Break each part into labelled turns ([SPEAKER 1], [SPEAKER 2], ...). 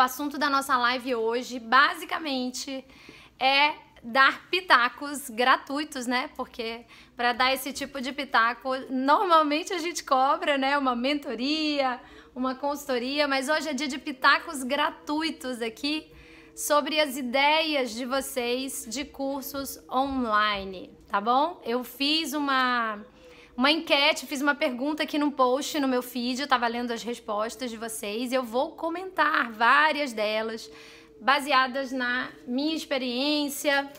[SPEAKER 1] O assunto da nossa live hoje, basicamente, é dar pitacos gratuitos, né? Porque para dar esse tipo de pitaco, normalmente a gente cobra, né, uma mentoria, uma consultoria, mas hoje é dia de pitacos gratuitos aqui sobre as ideias de vocês de cursos online, tá bom? Eu fiz uma uma enquete, fiz uma pergunta aqui num post no meu feed, eu estava lendo as respostas de vocês e eu vou comentar várias delas, baseadas na minha experiência.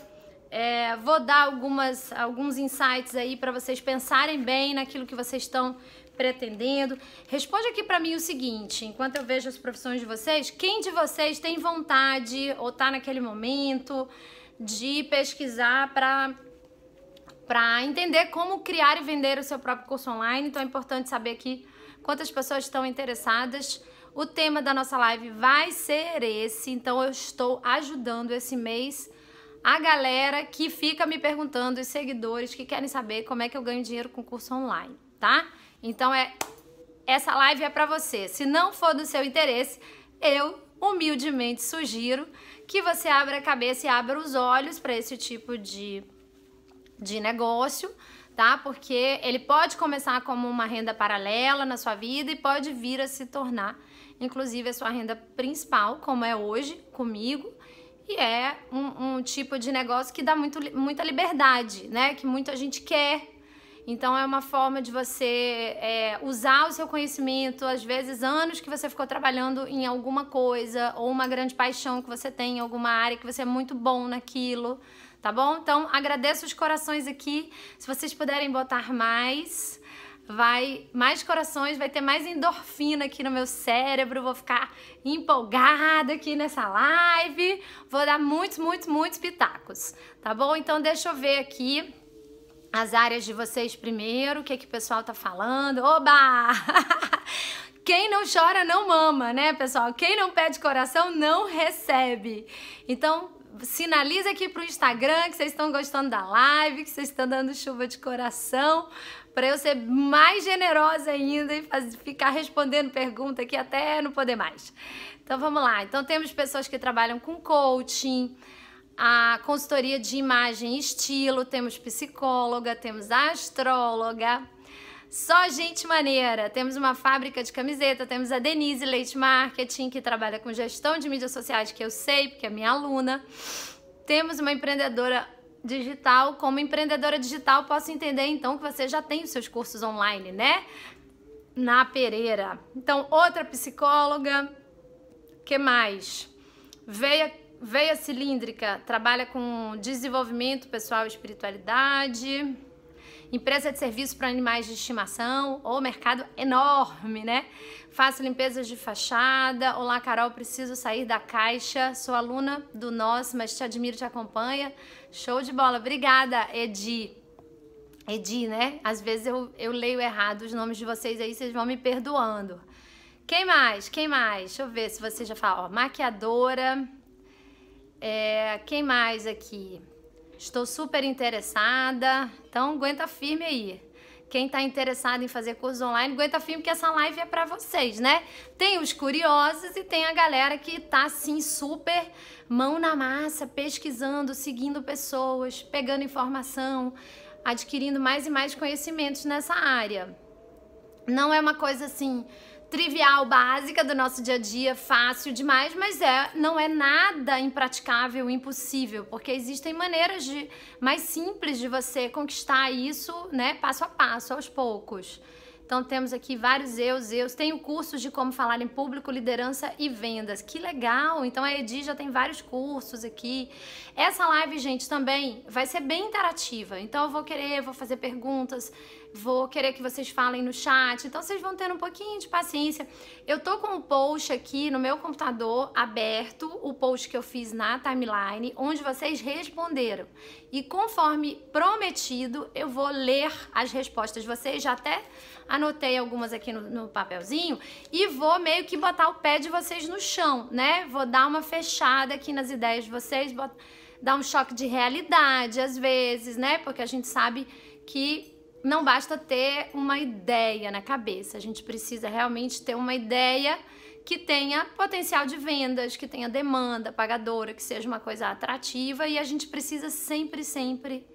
[SPEAKER 1] É, vou dar algumas, alguns insights aí para vocês pensarem bem naquilo que vocês estão pretendendo. Responde aqui para mim o seguinte, enquanto eu vejo as profissões de vocês, quem de vocês tem vontade ou tá naquele momento de pesquisar para para entender como criar e vender o seu próprio curso online. Então é importante saber aqui quantas pessoas estão interessadas. O tema da nossa live vai ser esse, então eu estou ajudando esse mês a galera que fica me perguntando, os seguidores que querem saber como é que eu ganho dinheiro com curso online, tá? Então é essa live é para você. Se não for do seu interesse, eu humildemente sugiro que você abra a cabeça e abra os olhos para esse tipo de de negócio, tá? Porque ele pode começar como uma renda paralela na sua vida e pode vir a se tornar, inclusive, a sua renda principal, como é hoje comigo. E é um, um tipo de negócio que dá muito, muita liberdade, né? Que muita gente quer, então é uma forma de você é, usar o seu conhecimento, às vezes anos que você ficou trabalhando em alguma coisa ou uma grande paixão que você tem em alguma área que você é muito bom naquilo, tá bom? Então agradeço os corações aqui. Se vocês puderem botar mais, vai mais corações, vai ter mais endorfina aqui no meu cérebro, vou ficar empolgada aqui nessa live, vou dar muitos, muitos, muitos pitacos, tá bom? Então deixa eu ver aqui as áreas de vocês primeiro, o que, é que o pessoal tá falando. Oba! Quem não chora não mama, né, pessoal? Quem não pede coração não recebe. Então, sinaliza aqui pro Instagram que vocês estão gostando da live, que vocês estão dando chuva de coração, para eu ser mais generosa ainda e fazer, ficar respondendo pergunta aqui até não poder mais. Então, vamos lá. Então, temos pessoas que trabalham com coaching, a consultoria de imagem e estilo, temos psicóloga, temos astróloga. Só gente maneira. Temos uma fábrica de camiseta, temos a Denise Leite Marketing, que trabalha com gestão de mídias sociais, que eu sei, porque é minha aluna. Temos uma empreendedora digital. Como empreendedora digital, posso entender então que você já tem os seus cursos online, né? Na Pereira. Então, outra psicóloga. que mais? Veio Veia Cilíndrica trabalha com desenvolvimento pessoal e espiritualidade. Empresa de serviço para animais de estimação, ou mercado enorme, né? Faço limpezas de fachada. Olá, Carol, preciso sair da caixa. Sou aluna do nosso, mas te admiro, te acompanha. Show de bola. Obrigada, Edi. Edi, né? Às vezes eu, eu leio errado os nomes de vocês aí, vocês vão me perdoando. Quem mais? Quem mais? Deixa eu ver se você já fala. Ó, maquiadora. É, quem mais aqui? Estou super interessada, então aguenta firme aí. Quem está interessado em fazer curso online, aguenta firme que essa live é para vocês, né? Tem os curiosos e tem a galera que está assim super mão na massa, pesquisando, seguindo pessoas, pegando informação, adquirindo mais e mais conhecimentos nessa área. Não é uma coisa assim, trivial, básica do nosso dia a dia, fácil demais, mas é, não é nada impraticável, impossível, porque existem maneiras de, mais simples de você conquistar isso, né, passo a passo, aos poucos. Então temos aqui vários eus, eus. Tenho cursos de como falar em público, liderança e vendas. Que legal! Então a Edi já tem vários cursos aqui. Essa live, gente, também vai ser bem interativa. Então eu vou querer, vou fazer perguntas, vou querer que vocês falem no chat, então vocês vão ter um pouquinho de paciência. Eu tô com o post aqui no meu computador aberto, o post que eu fiz na timeline, onde vocês responderam. E conforme prometido, eu vou ler as respostas de vocês, já até anotei algumas aqui no, no papelzinho, e vou meio que botar o pé de vocês no chão, né? Vou dar uma fechada aqui nas ideias de vocês, botar, dar um choque de realidade às vezes, né? Porque a gente sabe que não basta ter uma ideia na cabeça, a gente precisa realmente ter uma ideia que tenha potencial de vendas, que tenha demanda pagadora, que seja uma coisa atrativa e a gente precisa sempre, sempre,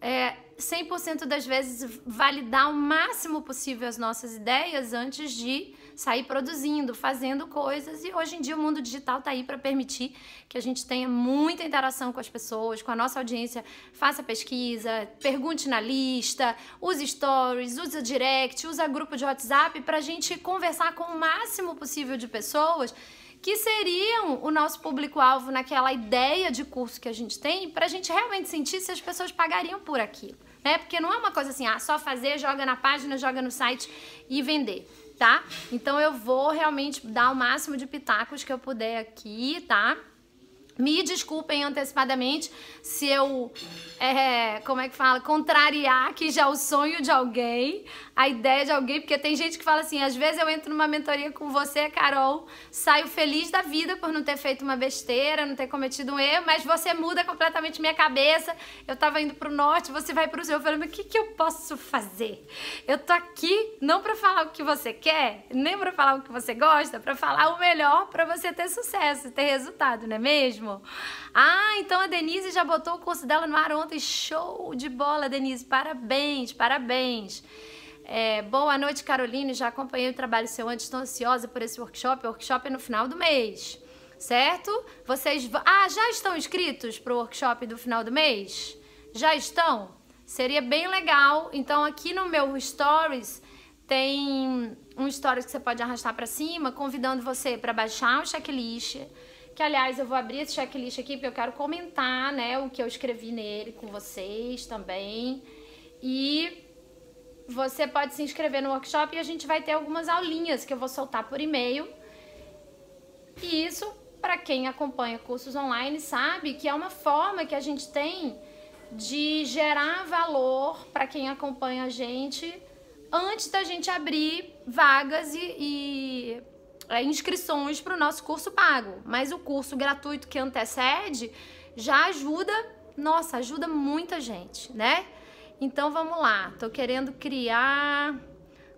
[SPEAKER 1] é, 100% das vezes, validar o máximo possível as nossas ideias antes de sair produzindo, fazendo coisas. E hoje em dia o mundo digital está aí para permitir que a gente tenha muita interação com as pessoas, com a nossa audiência. Faça pesquisa, pergunte na lista, use stories, use direct, use grupo de WhatsApp para a gente conversar com o máximo possível de pessoas que seriam o nosso público-alvo naquela ideia de curso que a gente tem, para a gente realmente sentir se as pessoas pagariam por aquilo. Né? Porque não é uma coisa assim, ah, só fazer, joga na página, joga no site e vender tá? Então eu vou realmente dar o máximo de pitacos que eu puder aqui, tá? Me desculpem antecipadamente se eu, é, como é que fala, contrariar aqui já o sonho de alguém, a ideia de alguém, porque tem gente que fala assim, às vezes eu entro numa mentoria com você, Carol, saio feliz da vida por não ter feito uma besteira, não ter cometido um erro, mas você muda completamente minha cabeça, eu tava indo pro norte, você vai pro sul, eu falei, mas o que, que eu posso fazer? Eu tô aqui não para falar o que você quer, nem para falar o que você gosta, para falar o melhor para você ter sucesso, ter resultado, não é mesmo? mesmo. Ah, então a Denise já botou o curso dela no ar ontem. Show de bola, Denise. Parabéns, parabéns. É, boa noite, Caroline. Já acompanhei o trabalho seu antes. Estou ansiosa por esse workshop. O workshop é no final do mês, certo? Vocês. Ah, já estão inscritos para o workshop do final do mês? Já estão? Seria bem legal. Então, aqui no meu Stories tem um stories que você pode arrastar para cima, convidando você para baixar o checklist que aliás, eu vou abrir esse checklist aqui porque eu quero comentar, né, o que eu escrevi nele com vocês também. E você pode se inscrever no workshop e a gente vai ter algumas aulinhas que eu vou soltar por e-mail. E isso, para quem acompanha cursos online, sabe que é uma forma que a gente tem de gerar valor para quem acompanha a gente antes da gente abrir vagas e, e é, inscrições para o nosso curso pago, mas o curso gratuito que antecede já ajuda, nossa, ajuda muita gente, né? Então vamos lá, tô querendo criar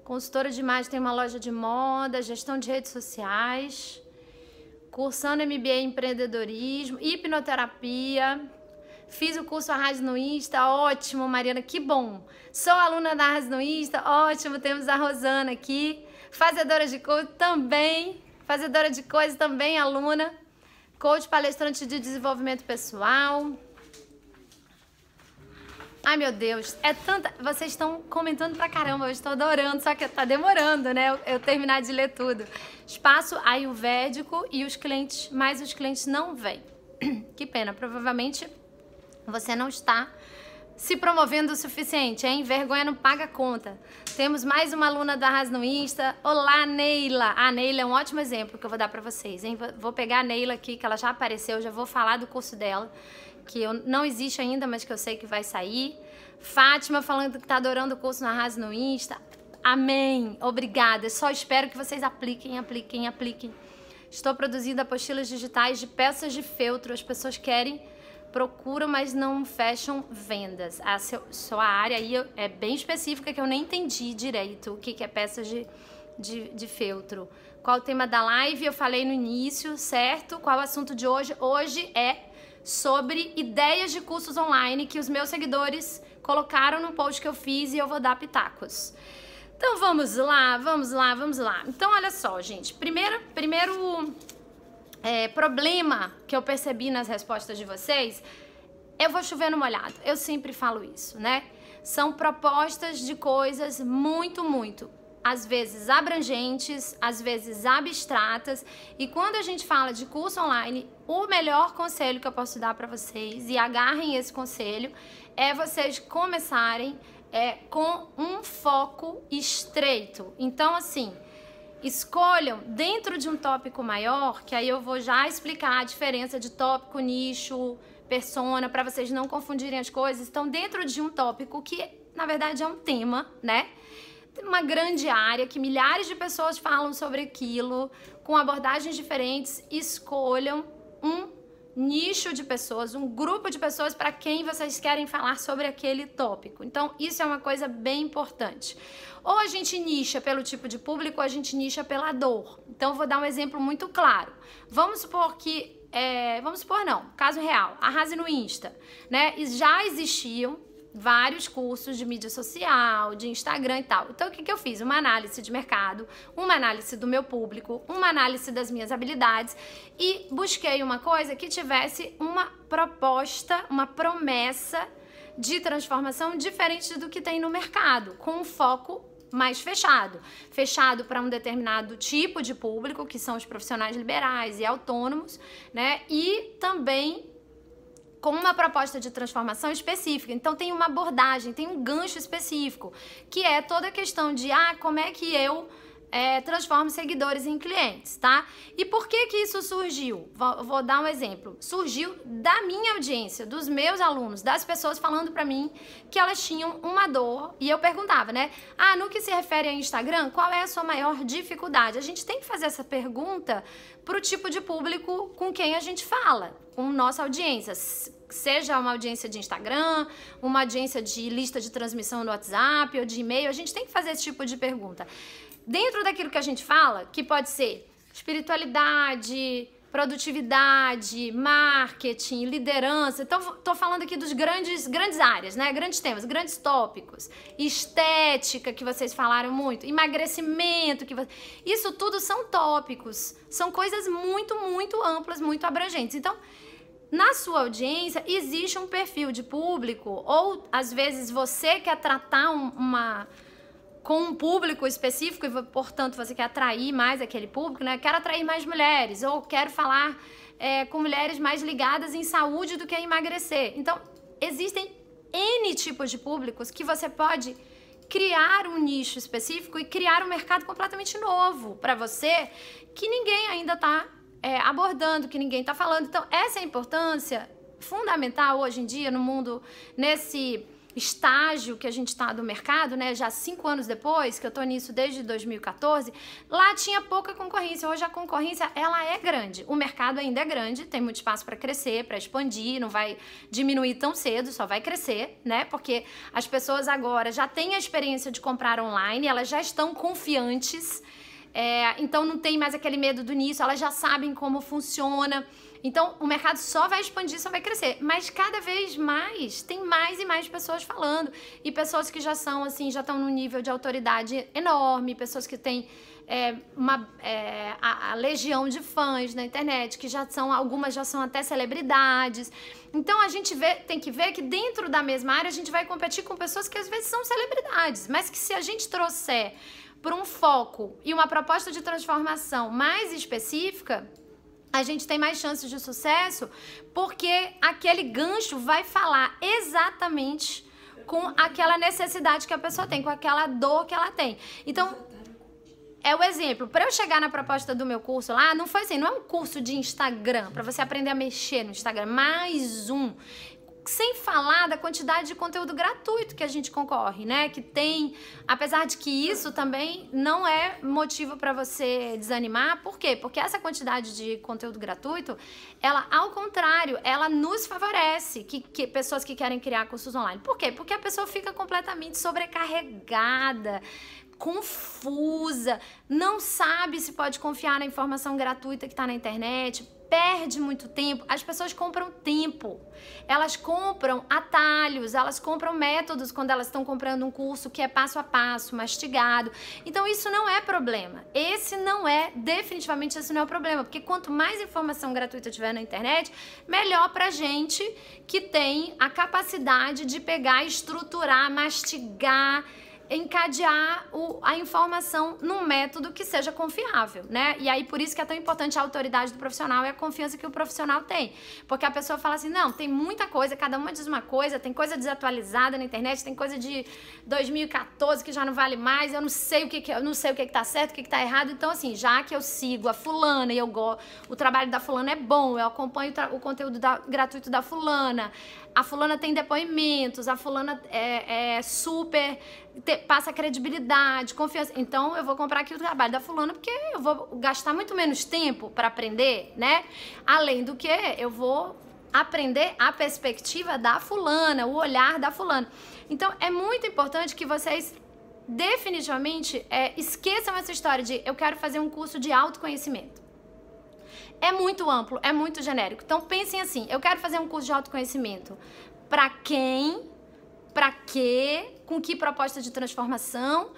[SPEAKER 1] consultora de imagem, tem uma loja de moda, gestão de redes sociais, cursando MBA em empreendedorismo, hipnoterapia. Fiz o curso Arrase no Insta, ótimo, Mariana, que bom. Sou aluna da Arrase no Insta, ótimo, temos a Rosana aqui fazedora de coisa também, fazedora de coisas também, aluna, coach palestrante de desenvolvimento pessoal. Ai meu Deus, é tanta. Vocês estão comentando pra caramba, eu estou adorando, só que tá demorando, né? Eu, eu terminar de ler tudo. Espaço aí o védico e os clientes, mas os clientes não vêm. Que pena, provavelmente você não está se promovendo o suficiente, hein? Vergonha não paga conta. Temos mais uma aluna da Arras no Insta. Olá, Neila. A Neila é um ótimo exemplo que eu vou dar para vocês, hein? Vou pegar a Neila aqui, que ela já apareceu, já vou falar do curso dela, que eu, não existe ainda, mas que eu sei que vai sair. Fátima falando que tá adorando o curso na Arras no Insta. Amém. Obrigada. só espero que vocês apliquem, apliquem, apliquem. Estou produzindo apostilas digitais de peças de feltro. As pessoas querem procuram, mas não fecham vendas. A seu, sua área aí é bem específica que eu nem entendi direito o que, que é peça de, de, de feltro. Qual o tema da live? Eu falei no início, certo? Qual o assunto de hoje? Hoje é sobre ideias de cursos online que os meus seguidores colocaram no post que eu fiz e eu vou dar pitacos. Então vamos lá, vamos lá, vamos lá. Então olha só, gente. Primeiro, primeiro é, problema que eu percebi nas respostas de vocês, eu vou chover no molhado. Eu sempre falo isso, né? São propostas de coisas muito, muito às vezes abrangentes, às vezes abstratas, e quando a gente fala de curso online, o melhor conselho que eu posso dar para vocês, e agarrem esse conselho, é vocês começarem é, com um foco estreito. Então, assim, escolham dentro de um tópico maior, que aí eu vou já explicar a diferença de tópico, nicho, persona, para vocês não confundirem as coisas. Estão dentro de um tópico que, na verdade, é um tema, né? Uma grande área que milhares de pessoas falam sobre aquilo, com abordagens diferentes, escolham um nicho de pessoas, um grupo de pessoas para quem vocês querem falar sobre aquele tópico. Então, isso é uma coisa bem importante. Ou a gente nicha pelo tipo de público, ou a gente nicha pela dor. Então, vou dar um exemplo muito claro. Vamos supor que é, vamos supor não, caso real, arrase no Insta, né? E já existiam vários cursos de mídia social, de Instagram e tal. Então, o que, que eu fiz? Uma análise de mercado, uma análise do meu público, uma análise das minhas habilidades e busquei uma coisa que tivesse uma proposta, uma promessa de transformação diferente do que tem no mercado, com um foco mais fechado. Fechado para um determinado tipo de público, que são os profissionais liberais e autônomos, né? E também com uma proposta de transformação específica. Então tem uma abordagem, tem um gancho específico, que é toda a questão de ah, como é que eu é, transforme seguidores em clientes, tá? E por que que isso surgiu? Vou, vou dar um exemplo. Surgiu da minha audiência, dos meus alunos, das pessoas falando para mim que elas tinham uma dor e eu perguntava, né? Ah, no que se refere a Instagram, qual é a sua maior dificuldade? A gente tem que fazer essa pergunta pro tipo de público com quem a gente fala, com nossa audiência, seja uma audiência de Instagram, uma audiência de lista de transmissão no WhatsApp ou de e-mail, a gente tem que fazer esse tipo de pergunta dentro daquilo que a gente fala, que pode ser espiritualidade, produtividade, marketing, liderança. Então, estou falando aqui dos grandes, grandes áreas, né? Grandes temas, grandes tópicos. Estética, que vocês falaram muito. Emagrecimento, que você... Isso tudo são tópicos. São coisas muito, muito amplas, muito abrangentes. Então, na sua audiência, existe um perfil de público, ou às vezes você quer tratar uma com um público específico e, portanto, você quer atrair mais aquele público, né? Quero atrair mais mulheres ou quero falar é, com mulheres mais ligadas em saúde do que em emagrecer. Então, existem N tipos de públicos que você pode criar um nicho específico e criar um mercado completamente novo para você que ninguém ainda está é, abordando, que ninguém está falando. Então, essa é a importância fundamental hoje em dia no mundo, nesse estágio que a gente está do mercado, né? Já cinco anos depois, que eu estou nisso desde 2014, lá tinha pouca concorrência. Hoje a concorrência ela é grande. O mercado ainda é grande, tem muito espaço para crescer, para expandir, não vai diminuir tão cedo, só vai crescer, né? Porque as pessoas agora já têm a experiência de comprar online, elas já estão confiantes. É, então não tem mais aquele medo do início, elas já sabem como funciona. Então, o mercado só vai expandir, só vai crescer. Mas cada vez mais tem mais e mais pessoas falando. E pessoas que já são, assim, já estão num nível de autoridade enorme, pessoas que têm é, uma, é, a, a, legião de fãs na internet, que já são, algumas já são até celebridades. Então a gente vê, tem que ver que dentro da mesma área a gente vai competir com pessoas que às vezes são celebridades, mas que se a gente trouxer para um foco e uma proposta de transformação mais específica, a gente tem mais chances de sucesso porque aquele gancho vai falar exatamente com aquela necessidade que a pessoa tem, com aquela dor que ela tem. Então, é o exemplo. Para eu chegar na proposta do meu curso lá, não foi assim, não é um curso de Instagram, para você aprender a mexer no Instagram, é mais um sem falar da quantidade de conteúdo gratuito que a gente concorre, né? Que tem, apesar de que isso também não é motivo para você desanimar. Por quê? Porque essa quantidade de conteúdo gratuito, ela, ao contrário, ela nos favorece, que, que pessoas que querem criar cursos online. Por quê? Porque a pessoa fica completamente sobrecarregada, confusa, não sabe se pode confiar na informação gratuita que está na internet, perde muito tempo. As pessoas compram tempo, elas compram atalhos, elas compram métodos quando elas estão comprando um curso que é passo a passo, mastigado. Então isso não é problema. Esse não é, definitivamente esse não é o problema, porque quanto mais informação gratuita tiver na internet, melhor pra gente que tem a capacidade de pegar, estruturar, mastigar encadear o, a informação num método que seja confiável, né? E aí por isso que é tão importante a autoridade do profissional e a confiança que o profissional tem. Porque a pessoa fala assim: "Não, tem muita coisa, cada uma diz uma coisa, tem coisa desatualizada na internet, tem coisa de 2014 que já não vale mais, eu não sei o que, que eu não sei o que, que tá certo, o que, que tá errado". Então assim, já que eu sigo a fulana e eu go, o trabalho da fulana é bom, eu acompanho o, o conteúdo da, gratuito da fulana, a fulana tem depoimentos, a fulana é, é super, te, passa credibilidade, confiança. Então eu vou comprar aqui o trabalho da fulana porque eu vou gastar muito menos tempo para aprender, né? Além do que eu vou aprender a perspectiva da fulana, o olhar da fulana. Então é muito importante que vocês definitivamente é, esqueçam essa história de eu quero fazer um curso de autoconhecimento é muito amplo, é muito genérico. Então pensem assim, eu quero fazer um curso de autoconhecimento. Para quem? Para quê? Com que proposta de transformação?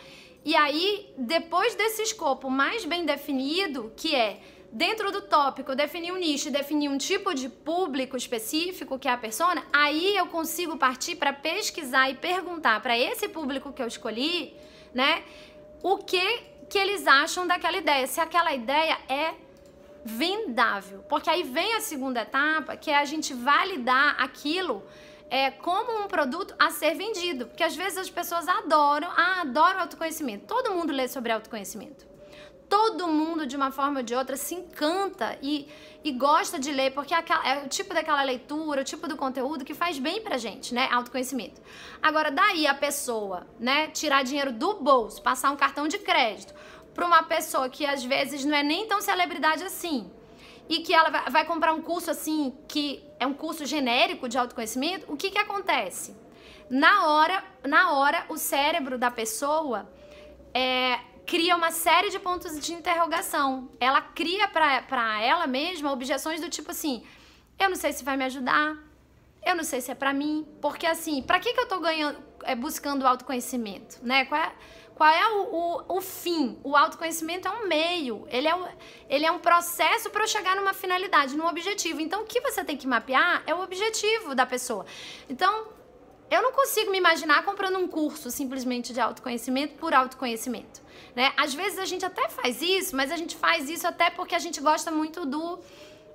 [SPEAKER 1] E aí, depois desse escopo mais bem definido, que é dentro do tópico, definir um nicho, definir um tipo de público específico, que é a persona, aí eu consigo partir para pesquisar e perguntar para esse público que eu escolhi, né, o que que eles acham daquela ideia, se aquela ideia é vendável. Porque aí vem a segunda etapa, que é a gente validar aquilo é, como um produto a ser vendido. Porque às vezes as pessoas adoram, ah, adoram autoconhecimento. Todo mundo lê sobre autoconhecimento. Todo mundo, de uma forma ou de outra, se encanta e, e gosta de ler, porque é, é o tipo daquela leitura, o tipo do conteúdo que faz bem pra gente, né? Autoconhecimento. Agora, daí a pessoa, né, tirar dinheiro do bolso, passar um cartão de crédito, para uma pessoa que às vezes não é nem tão celebridade assim e que ela vai comprar um curso assim que é um curso genérico de autoconhecimento, o que que acontece? Na hora, na hora o cérebro da pessoa é, cria uma série de pontos de interrogação. Ela cria para ela mesma objeções do tipo assim: eu não sei se vai me ajudar, eu não sei se é para mim, porque assim, para que, que eu tô ganhando, é, buscando autoconhecimento, né? Qual é, qual é o, o, o fim? O autoconhecimento é um meio, ele é, o, ele é um processo para eu chegar numa finalidade, num objetivo. Então, o que você tem que mapear é o objetivo da pessoa. Então, eu não consigo me imaginar comprando um curso simplesmente de autoconhecimento por autoconhecimento. Né? Às vezes a gente até faz isso, mas a gente faz isso até porque a gente gosta muito do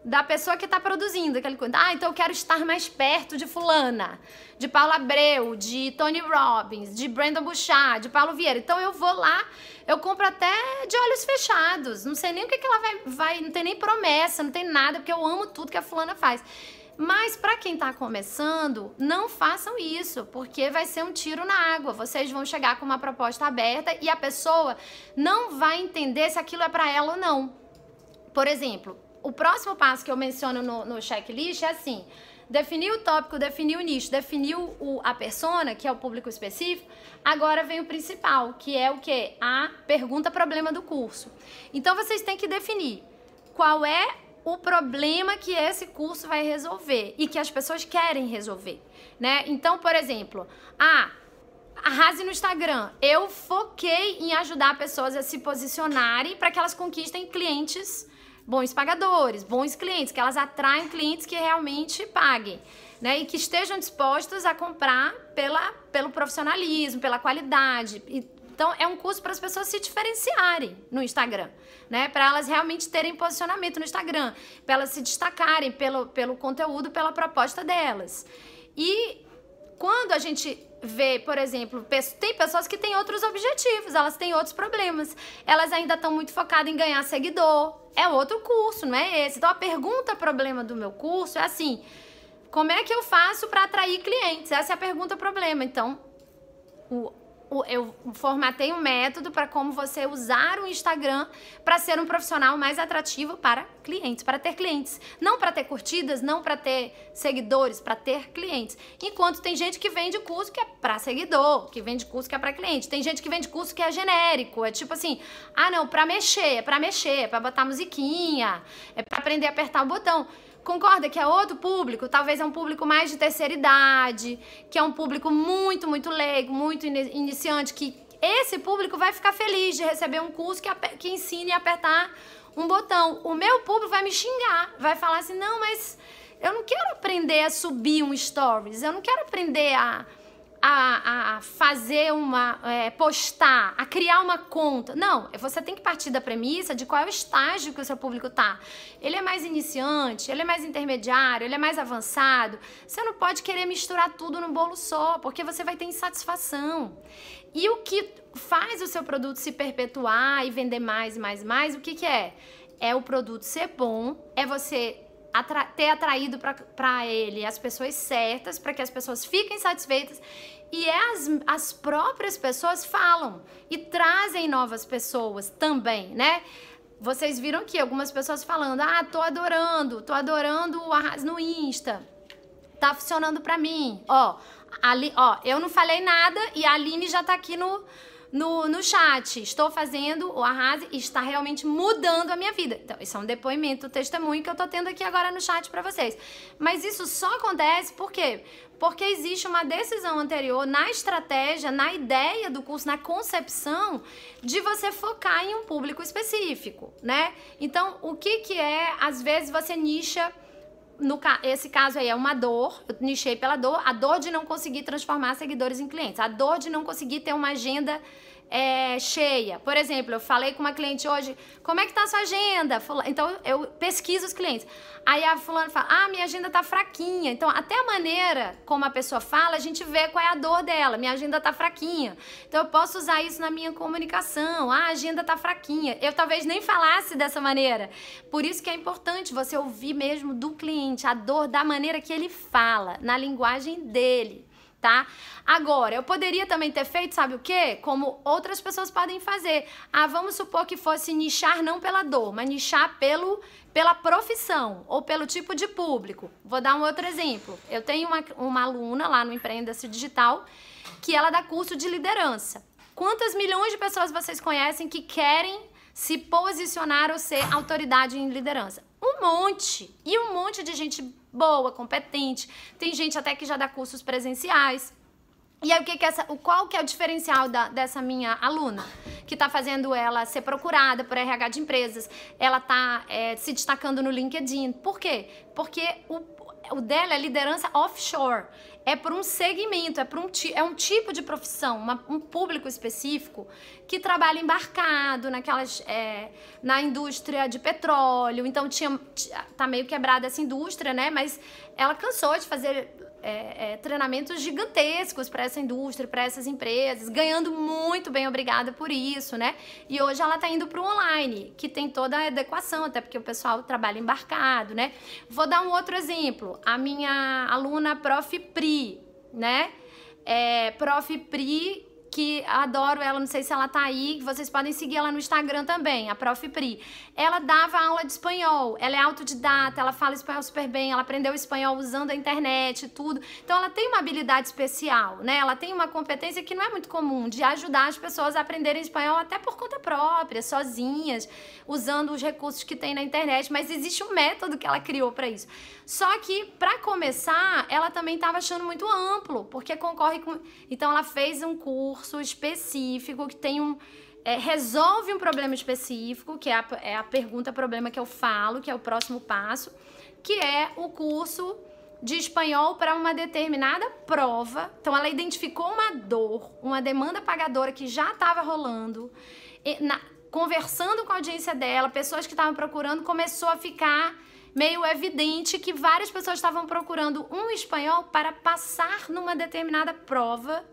[SPEAKER 1] da pessoa que está produzindo aquele coisa. Ah, então eu quero estar mais perto de fulana, de Paulo Abreu, de Tony Robbins, de Brandon Bouchard, de Paulo Vieira. Então eu vou lá, eu compro até de olhos fechados. Não sei nem o que, que ela vai, vai, não tem nem promessa, não tem nada, porque eu amo tudo que a fulana faz. Mas para quem está começando, não façam isso, porque vai ser um tiro na água. Vocês vão chegar com uma proposta aberta e a pessoa não vai entender se aquilo é para ela ou não. Por exemplo, o próximo passo que eu menciono no, no checklist é assim: definir o tópico, definir o nicho, definir o, a persona, que é o público específico. Agora vem o principal, que é o que? A pergunta-problema do curso. Então vocês têm que definir qual é o problema que esse curso vai resolver e que as pessoas querem resolver, né? Então, por exemplo, a arrase no Instagram. Eu foquei em ajudar pessoas a se posicionarem para que elas conquistem clientes bons pagadores, bons clientes, que elas atraem clientes que realmente paguem. Né, e que estejam dispostos a comprar pela, pelo profissionalismo, pela qualidade. Então, é um curso para as pessoas se diferenciarem no Instagram, né? Para elas realmente terem posicionamento no Instagram, para elas se destacarem pelo, pelo conteúdo, pela proposta delas. E quando a gente vê, por exemplo, tem pessoas que têm outros objetivos, elas têm outros problemas. Elas ainda estão muito focadas em ganhar seguidor. É outro curso, não é esse. Então a pergunta problema do meu curso é assim: como é que eu faço para atrair clientes? Essa é a pergunta problema. Então, o eu formatei um método para como você usar o Instagram para ser um profissional mais atrativo para clientes, para ter clientes, não para ter curtidas, não para ter seguidores, para ter clientes. Enquanto tem gente que vende curso que é para seguidor, que vende curso que é para cliente, tem gente que vende curso que é genérico, é tipo assim: "Ah, não, para mexer, é para mexer, é para botar musiquinha, é para aprender a apertar o botão". Concorda que é outro público? Talvez é um público mais de terceira idade, que é um público muito, muito leigo, muito iniciante, que esse público vai ficar feliz de receber um curso que, que ensine a apertar um botão. O meu público vai me xingar, vai falar assim: não, mas eu não quero aprender a subir um stories, eu não quero aprender a a, a fazer uma. É, postar, a criar uma conta. Não, você tem que partir da premissa de qual é o estágio que o seu público está. Ele é mais iniciante, ele é mais intermediário, ele é mais avançado. Você não pode querer misturar tudo num bolo só, porque você vai ter insatisfação. E o que faz o seu produto se perpetuar e vender mais, mais, mais, o que, que é? É o produto ser bom, é você atra ter atraído para ele as pessoas certas, para que as pessoas fiquem satisfeitas e é as, as próprias pessoas falam e trazem novas pessoas também, né? Vocês viram aqui algumas pessoas falando: ah, tô adorando, tô adorando o Arras no Insta. Tá funcionando pra mim. Ó, ali, ó, eu não falei nada e a Aline já tá aqui no, no, no chat. Estou fazendo o Arras e está realmente mudando a minha vida. Então, isso é um depoimento, um testemunho que eu estou tendo aqui agora no chat para vocês. Mas isso só acontece por quê? Porque existe uma decisão anterior na estratégia, na ideia do curso, na concepção de você focar em um público específico, né? Então, o que que é, às vezes você nicha no esse caso aí é uma dor, eu nichei pela dor, a dor de não conseguir transformar seguidores em clientes, a dor de não conseguir ter uma agenda é, cheia. Por exemplo, eu falei com uma cliente hoje, como é que tá a sua agenda? Então eu pesquiso os clientes. Aí a fulana fala, ah, minha agenda tá fraquinha. Então até a maneira como a pessoa fala, a gente vê qual é a dor dela. Minha agenda tá fraquinha. Então eu posso usar isso na minha comunicação. Ah, a agenda tá fraquinha. Eu talvez nem falasse dessa maneira. Por isso que é importante você ouvir mesmo do cliente, a dor da maneira que ele fala, na linguagem dele tá? Agora, eu poderia também ter feito, sabe o quê? Como outras pessoas podem fazer. Ah, vamos supor que fosse nichar não pela dor, mas nichar pelo pela profissão ou pelo tipo de público. Vou dar um outro exemplo. Eu tenho uma, uma aluna lá no Empreenda-se Digital que ela dá curso de liderança. Quantas milhões de pessoas vocês conhecem que querem se posicionar ou ser autoridade em liderança? Um monte! E um monte de gente boa, competente. Tem gente até que já dá cursos presenciais. E aí, o que que é essa, o, qual que é o diferencial da, dessa minha aluna? Que está fazendo ela ser procurada por RH de empresas, ela está é, eh, se destacando no LinkedIn. Por quê? Porque o, o dela é liderança offshore. É para um segmento, é por um, é um tipo de profissão, uma, um público específico que trabalha embarcado naquelas, é, na indústria de petróleo. Então tinha tá meio quebrada essa indústria, né? Mas ela cansou de fazer é, é, treinamentos gigantescos para essa indústria, para essas empresas, ganhando muito bem, obrigada por isso, né? E hoje ela está indo para o online, que tem toda a adequação, até porque o pessoal trabalha embarcado, né? Vou dar um outro exemplo. A minha aluna Prof. Pri, né? É, Prof. Pri que adoro ela, não sei se ela tá aí, vocês podem seguir ela no Instagram também, a Prof. Pri. Ela dava aula de espanhol, ela é autodidata, ela fala espanhol super bem, ela aprendeu espanhol usando a internet, tudo. Então ela tem uma habilidade especial, né? Ela tem uma competência que não é muito comum, de ajudar as pessoas a aprenderem espanhol até por conta própria, sozinhas, usando os recursos que tem na internet, mas existe um método que ela criou para isso. Só que para começar, ela também estava achando muito amplo, porque concorre com, então ela fez um curso curso específico que tem um. É, resolve um problema específico, que é a, é a pergunta-problema que eu falo, que é o próximo passo, que é o curso de espanhol para uma determinada prova. Então, ela identificou uma dor, uma demanda pagadora que já estava rolando. E, na, conversando com a audiência dela, pessoas que estavam procurando, começou a ficar meio evidente que várias pessoas estavam procurando um espanhol para passar numa determinada prova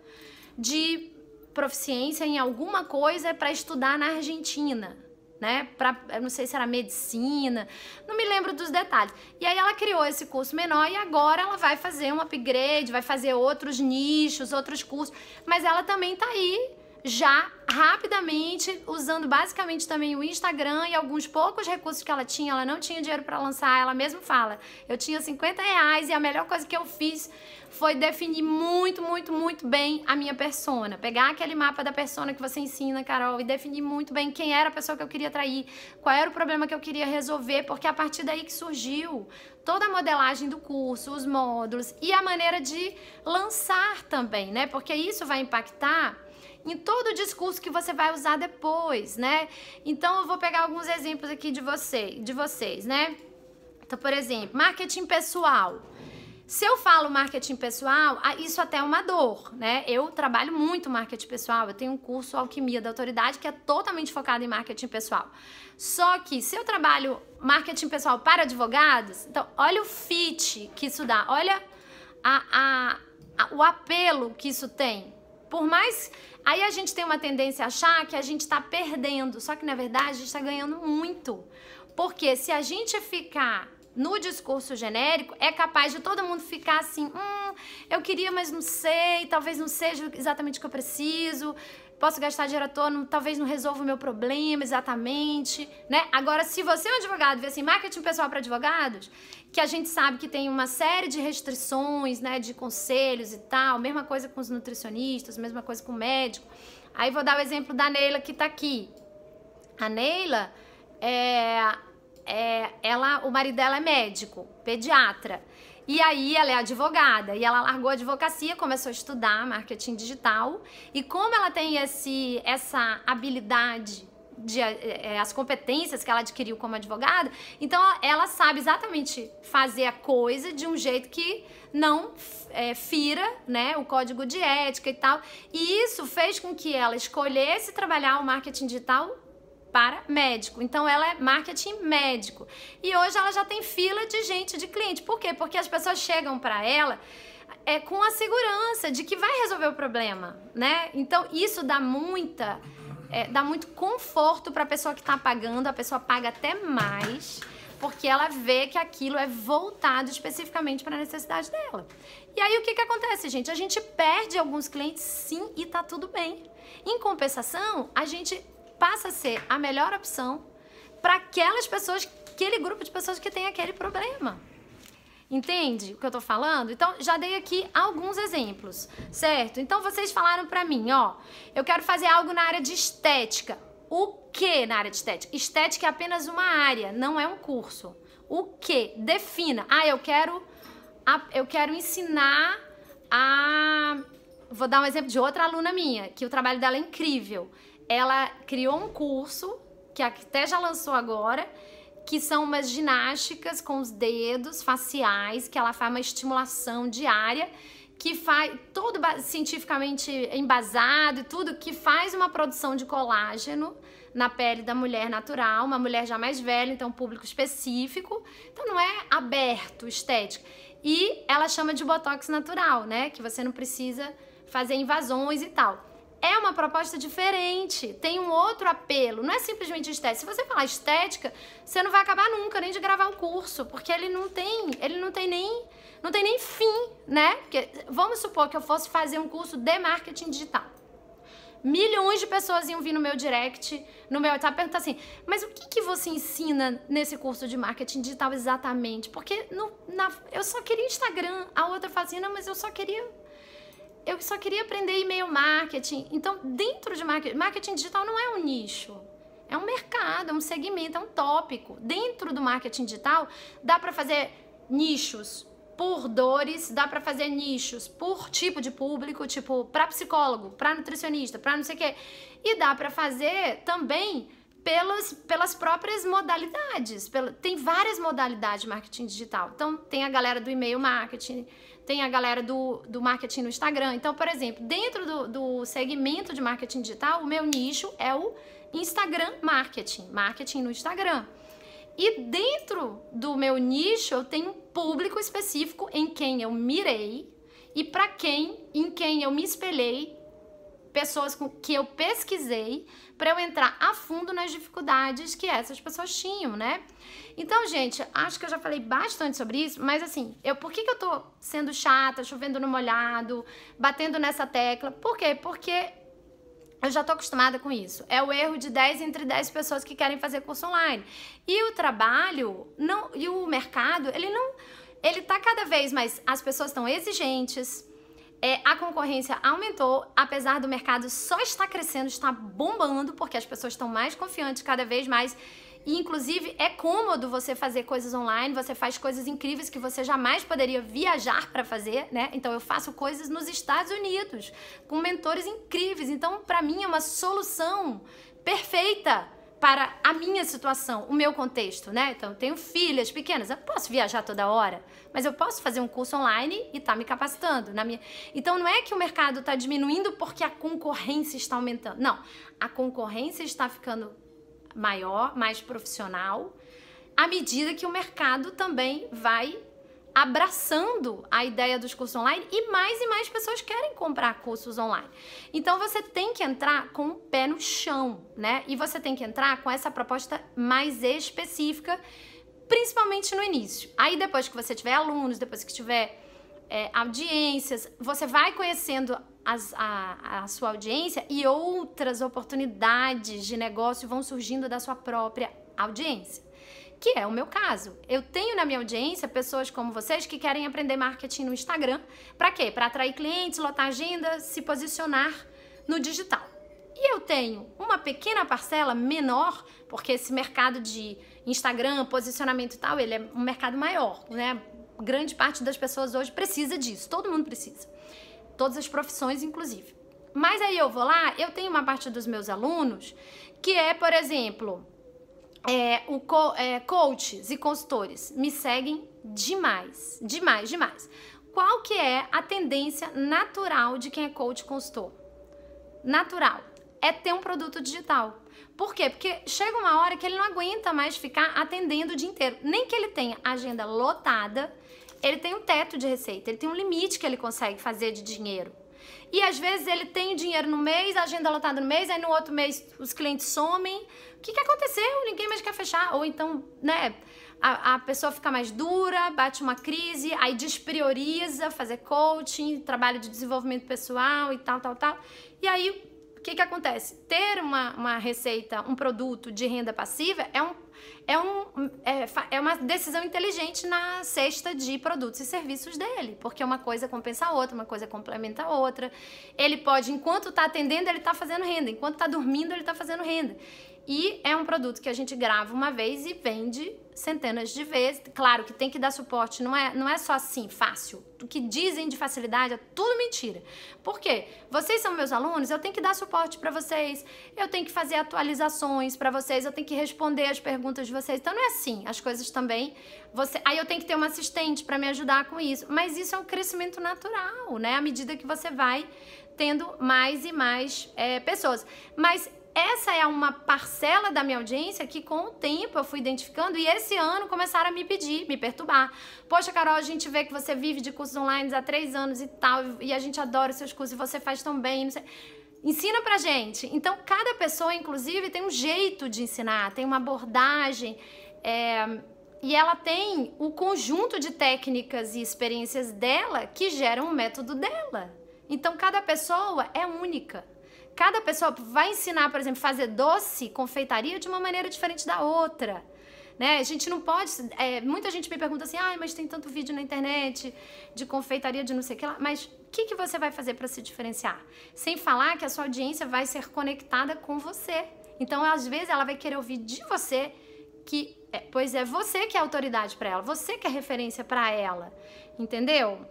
[SPEAKER 1] de proficiência em alguma coisa para estudar na Argentina, né? Pra, não sei se era medicina, não me lembro dos detalhes. E aí ela criou esse curso menor e agora ela vai fazer um upgrade, vai fazer outros nichos, outros cursos, mas ela também tá aí já rapidamente, usando basicamente também o Instagram e alguns poucos recursos que ela tinha. Ela não tinha dinheiro para lançar, ela mesma fala. Eu tinha 50 reais e a melhor coisa que eu fiz foi definir muito, muito, muito bem a minha persona. Pegar aquele mapa da persona que você ensina, Carol, e definir muito bem quem era a pessoa que eu queria atrair, qual era o problema que eu queria resolver, porque a partir daí que surgiu toda a modelagem do curso, os módulos e a maneira de lançar também, né? Porque isso vai impactar em todo o discurso que você vai usar depois, né? Então eu vou pegar alguns exemplos aqui de você, de vocês, né? Então, por exemplo, marketing pessoal. Se eu falo marketing pessoal, ah, isso até é uma dor, né? Eu trabalho muito marketing pessoal, eu tenho um curso Alquimia da Autoridade que é totalmente focado em marketing pessoal. Só que se eu trabalho marketing pessoal para advogados, então olha o fit que isso dá, olha a, a, a, o apelo que isso tem. Por mais Aí a gente tem uma tendência a achar que a gente está perdendo, só que na verdade a gente está ganhando muito. Porque se a gente ficar no discurso genérico, é capaz de todo mundo ficar assim: hum, eu queria, mas não sei, talvez não seja exatamente o que eu preciso, posso gastar dinheiro à toa, não, talvez não resolva o meu problema exatamente, né? Agora, se você é um advogado e vê assim, marketing pessoal para advogados, que a gente sabe que tem uma série de restrições, né, de conselhos e tal, mesma coisa com os nutricionistas, mesma coisa com o médico. Aí vou dar o exemplo da Neila que tá aqui. A Neila, é, é, ela, o marido dela é médico, pediatra. E aí ela é advogada e ela largou a advocacia, começou a estudar marketing digital e como ela tem esse, essa habilidade de, é, as competências que ela adquiriu como advogada, então ela sabe exatamente fazer a coisa de um jeito que não é, fira né, o código de ética e tal. E isso fez com que ela escolhesse trabalhar o marketing digital para médico. Então ela é marketing médico. E hoje ela já tem fila de gente, de cliente. Por quê? Porque as pessoas chegam para ela é com a segurança de que vai resolver o problema, né? Então isso dá muita é, dá muito conforto para a pessoa que está pagando, a pessoa paga até mais, porque ela vê que aquilo é voltado especificamente para a necessidade dela. E aí o que, que acontece, gente? A gente perde alguns clientes sim e tá tudo bem. Em compensação, a gente passa a ser a melhor opção para aquelas pessoas, aquele grupo de pessoas que tem aquele problema. Entende o que eu tô falando? Então, já dei aqui alguns exemplos, certo? Então, vocês falaram pra mim, ó, eu quero fazer algo na área de estética. O que na área de estética? Estética é apenas uma área, não é um curso. O que? Defina. Ah, eu quero, eu quero ensinar a... Vou dar um exemplo de outra aluna minha, que o trabalho dela é incrível. Ela criou um curso, que até já lançou agora, que são umas ginásticas com os dedos faciais, que ela faz uma estimulação diária, que faz todo cientificamente embasado e tudo, que faz uma produção de colágeno na pele da mulher natural, uma mulher já mais velha, então público específico. Então não é aberto, estético. E ela chama de botox natural, né? Que você não precisa fazer invasões e tal é uma proposta diferente, tem um outro apelo, não é simplesmente estética. Se você falar estética, você não vai acabar nunca nem de gravar um curso, porque ele não tem, ele não tem nem, não tem nem fim, né? Porque, vamos supor que eu fosse fazer um curso de marketing digital. Milhões de pessoas iam vir no meu direct, no meu WhatsApp, perguntar assim: mas o que, que você ensina nesse curso de marketing digital exatamente? Porque no, na, eu só queria Instagram, a outra fazia, não, mas eu só queria eu só queria aprender e-mail marketing. Então, dentro de marketing, marketing digital não é um nicho. É um mercado, é um segmento, é um tópico. Dentro do marketing digital, dá para fazer nichos por dores, dá para fazer nichos por tipo de público, tipo para psicólogo, para nutricionista, para não sei o quê. E dá para fazer também pelas, pelas próprias modalidades. Pela, tem várias modalidades de marketing digital. Então, tem a galera do e-mail marketing, tem a galera do, do marketing no Instagram. Então, por exemplo, dentro do, do segmento de marketing digital, o meu nicho é o Instagram marketing, marketing no Instagram. E dentro do meu nicho, eu tenho um público específico em quem eu mirei e para quem, em quem eu me espelhei pessoas com, que eu pesquisei para eu entrar a fundo nas dificuldades que essas pessoas tinham, né? Então, gente, acho que eu já falei bastante sobre isso, mas assim, eu por que, que eu tô sendo chata, chovendo no molhado, batendo nessa tecla? Por quê? Porque eu já tô acostumada com isso. É o erro de 10 entre 10 pessoas que querem fazer curso online. E o trabalho não e o mercado, ele não ele tá cada vez mais as pessoas estão exigentes, é, a concorrência aumentou, apesar do mercado só estar crescendo, está bombando, porque as pessoas estão mais confiantes cada vez mais. E, inclusive, é cômodo você fazer coisas online, você faz coisas incríveis que você jamais poderia viajar para fazer, né? Então, eu faço coisas nos Estados Unidos, com mentores incríveis. Então, para mim, é uma solução perfeita para a minha situação, o meu contexto, né? Então, eu tenho filhas pequenas, eu posso viajar toda hora, mas eu posso fazer um curso online e estar tá me capacitando na minha. Então, não é que o mercado está diminuindo porque a concorrência está aumentando. Não, a concorrência está ficando maior, mais profissional, à medida que o mercado também vai abraçando a ideia dos cursos online e mais e mais pessoas querem comprar cursos online. Então você tem que entrar com o pé no chão, né? E você tem que entrar com essa proposta mais específica, principalmente no início. Aí depois que você tiver alunos, depois que tiver é, audiências, você vai conhecendo as, a, a sua audiência e outras oportunidades de negócio vão surgindo da sua própria audiência que é o meu caso. Eu tenho na minha audiência pessoas como vocês que querem aprender marketing no Instagram. Para quê? Para atrair clientes, lotar agenda, se posicionar no digital. E eu tenho uma pequena parcela menor, porque esse mercado de Instagram, posicionamento e tal, ele é um mercado maior, né? Grande parte das pessoas hoje precisa disso, todo mundo precisa. Todas as profissões, inclusive. Mas aí eu vou lá, eu tenho uma parte dos meus alunos que é, por exemplo, é, o co é, coaches e consultores me seguem demais, demais, demais. Qual que é a tendência natural de quem é coach consultor? Natural é ter um produto digital. Por quê? Porque chega uma hora que ele não aguenta mais ficar atendendo o dia inteiro. Nem que ele tenha agenda lotada, ele tem um teto de receita, ele tem um limite que ele consegue fazer de dinheiro. E às vezes ele tem dinheiro no mês, a agenda lotada no mês, aí no outro mês os clientes somem. O que, que aconteceu? Ninguém mais quer fechar. Ou então, né? A, a, pessoa fica mais dura, bate uma crise, aí desprioriza fazer coaching, trabalho de desenvolvimento pessoal e tal, tal, tal. E aí que, que acontece? Ter uma, uma receita, um produto de renda passiva é, um, é, um, é, é uma decisão inteligente na cesta de produtos e serviços dele, porque uma coisa compensa a outra, uma coisa complementa a outra. Ele pode, enquanto está atendendo, ele está fazendo renda, enquanto está dormindo, ele está fazendo renda. E é um produto que a gente grava uma vez e vende centenas de vezes. Claro que tem que dar suporte, não é, não é só assim, fácil. O que dizem de facilidade é tudo mentira. Por quê? Vocês são meus alunos, eu tenho que dar suporte para vocês, eu tenho que fazer atualizações para vocês, eu tenho que responder as perguntas de vocês. Então não é assim, as coisas também. Você, aí eu tenho que ter uma assistente para me ajudar com isso. Mas isso é um crescimento natural, né? À medida que você vai tendo mais e mais é, pessoas. Mas essa é uma parcela da minha audiência que com o tempo eu fui identificando e esse ano começaram a me pedir, me perturbar. Poxa, Carol, a gente vê que você vive de cursos online há três anos e tal, e a gente adora os seus cursos e você faz tão bem. Ensina pra gente. Então, cada pessoa, inclusive, tem um jeito de ensinar, tem uma abordagem. É, e ela tem o conjunto de técnicas e experiências dela que geram o método dela. Então, cada pessoa é única. Cada pessoa vai ensinar, por exemplo, fazer doce, confeitaria de uma maneira diferente da outra. Né? A gente não pode. É, muita gente me pergunta assim, ah, mas tem tanto vídeo na internet de confeitaria de não sei o que lá. Mas o que, que você vai fazer para se diferenciar? Sem falar que a sua audiência vai ser conectada com você. Então, às vezes, ela vai querer ouvir de você que. É, pois é, você que é autoridade para ela, você que é referência para ela. Entendeu?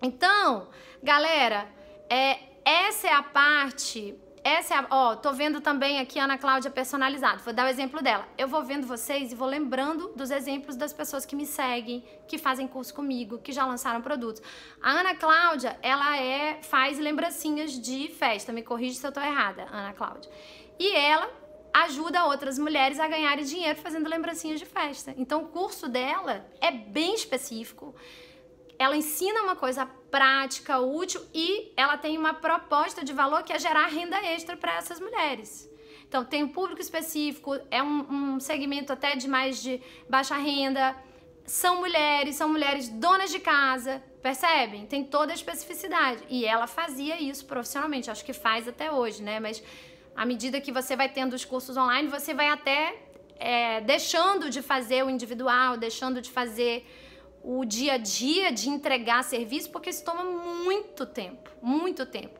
[SPEAKER 1] Então, galera, é, essa é a parte. Essa é a, ó, tô vendo também aqui a Ana Cláudia personalizado. Vou dar o exemplo dela. Eu vou vendo vocês e vou lembrando dos exemplos das pessoas que me seguem, que fazem curso comigo, que já lançaram produtos. A Ana Cláudia, ela é faz lembrancinhas de festa. Me corrija se eu tô errada, Ana Cláudia. E ela ajuda outras mulheres a ganharem dinheiro fazendo lembrancinhas de festa. Então o curso dela é bem específico. Ela ensina uma coisa prática, útil e ela tem uma proposta de valor que é gerar renda extra para essas mulheres. Então, tem um público específico, é um, um segmento até de mais de baixa renda, são mulheres, são mulheres donas de casa, percebem? Tem toda a especificidade. E ela fazia isso profissionalmente, acho que faz até hoje, né? Mas à medida que você vai tendo os cursos online, você vai até é, deixando de fazer o individual, deixando de fazer o dia a dia de entregar serviço, porque isso toma muito tempo, muito tempo.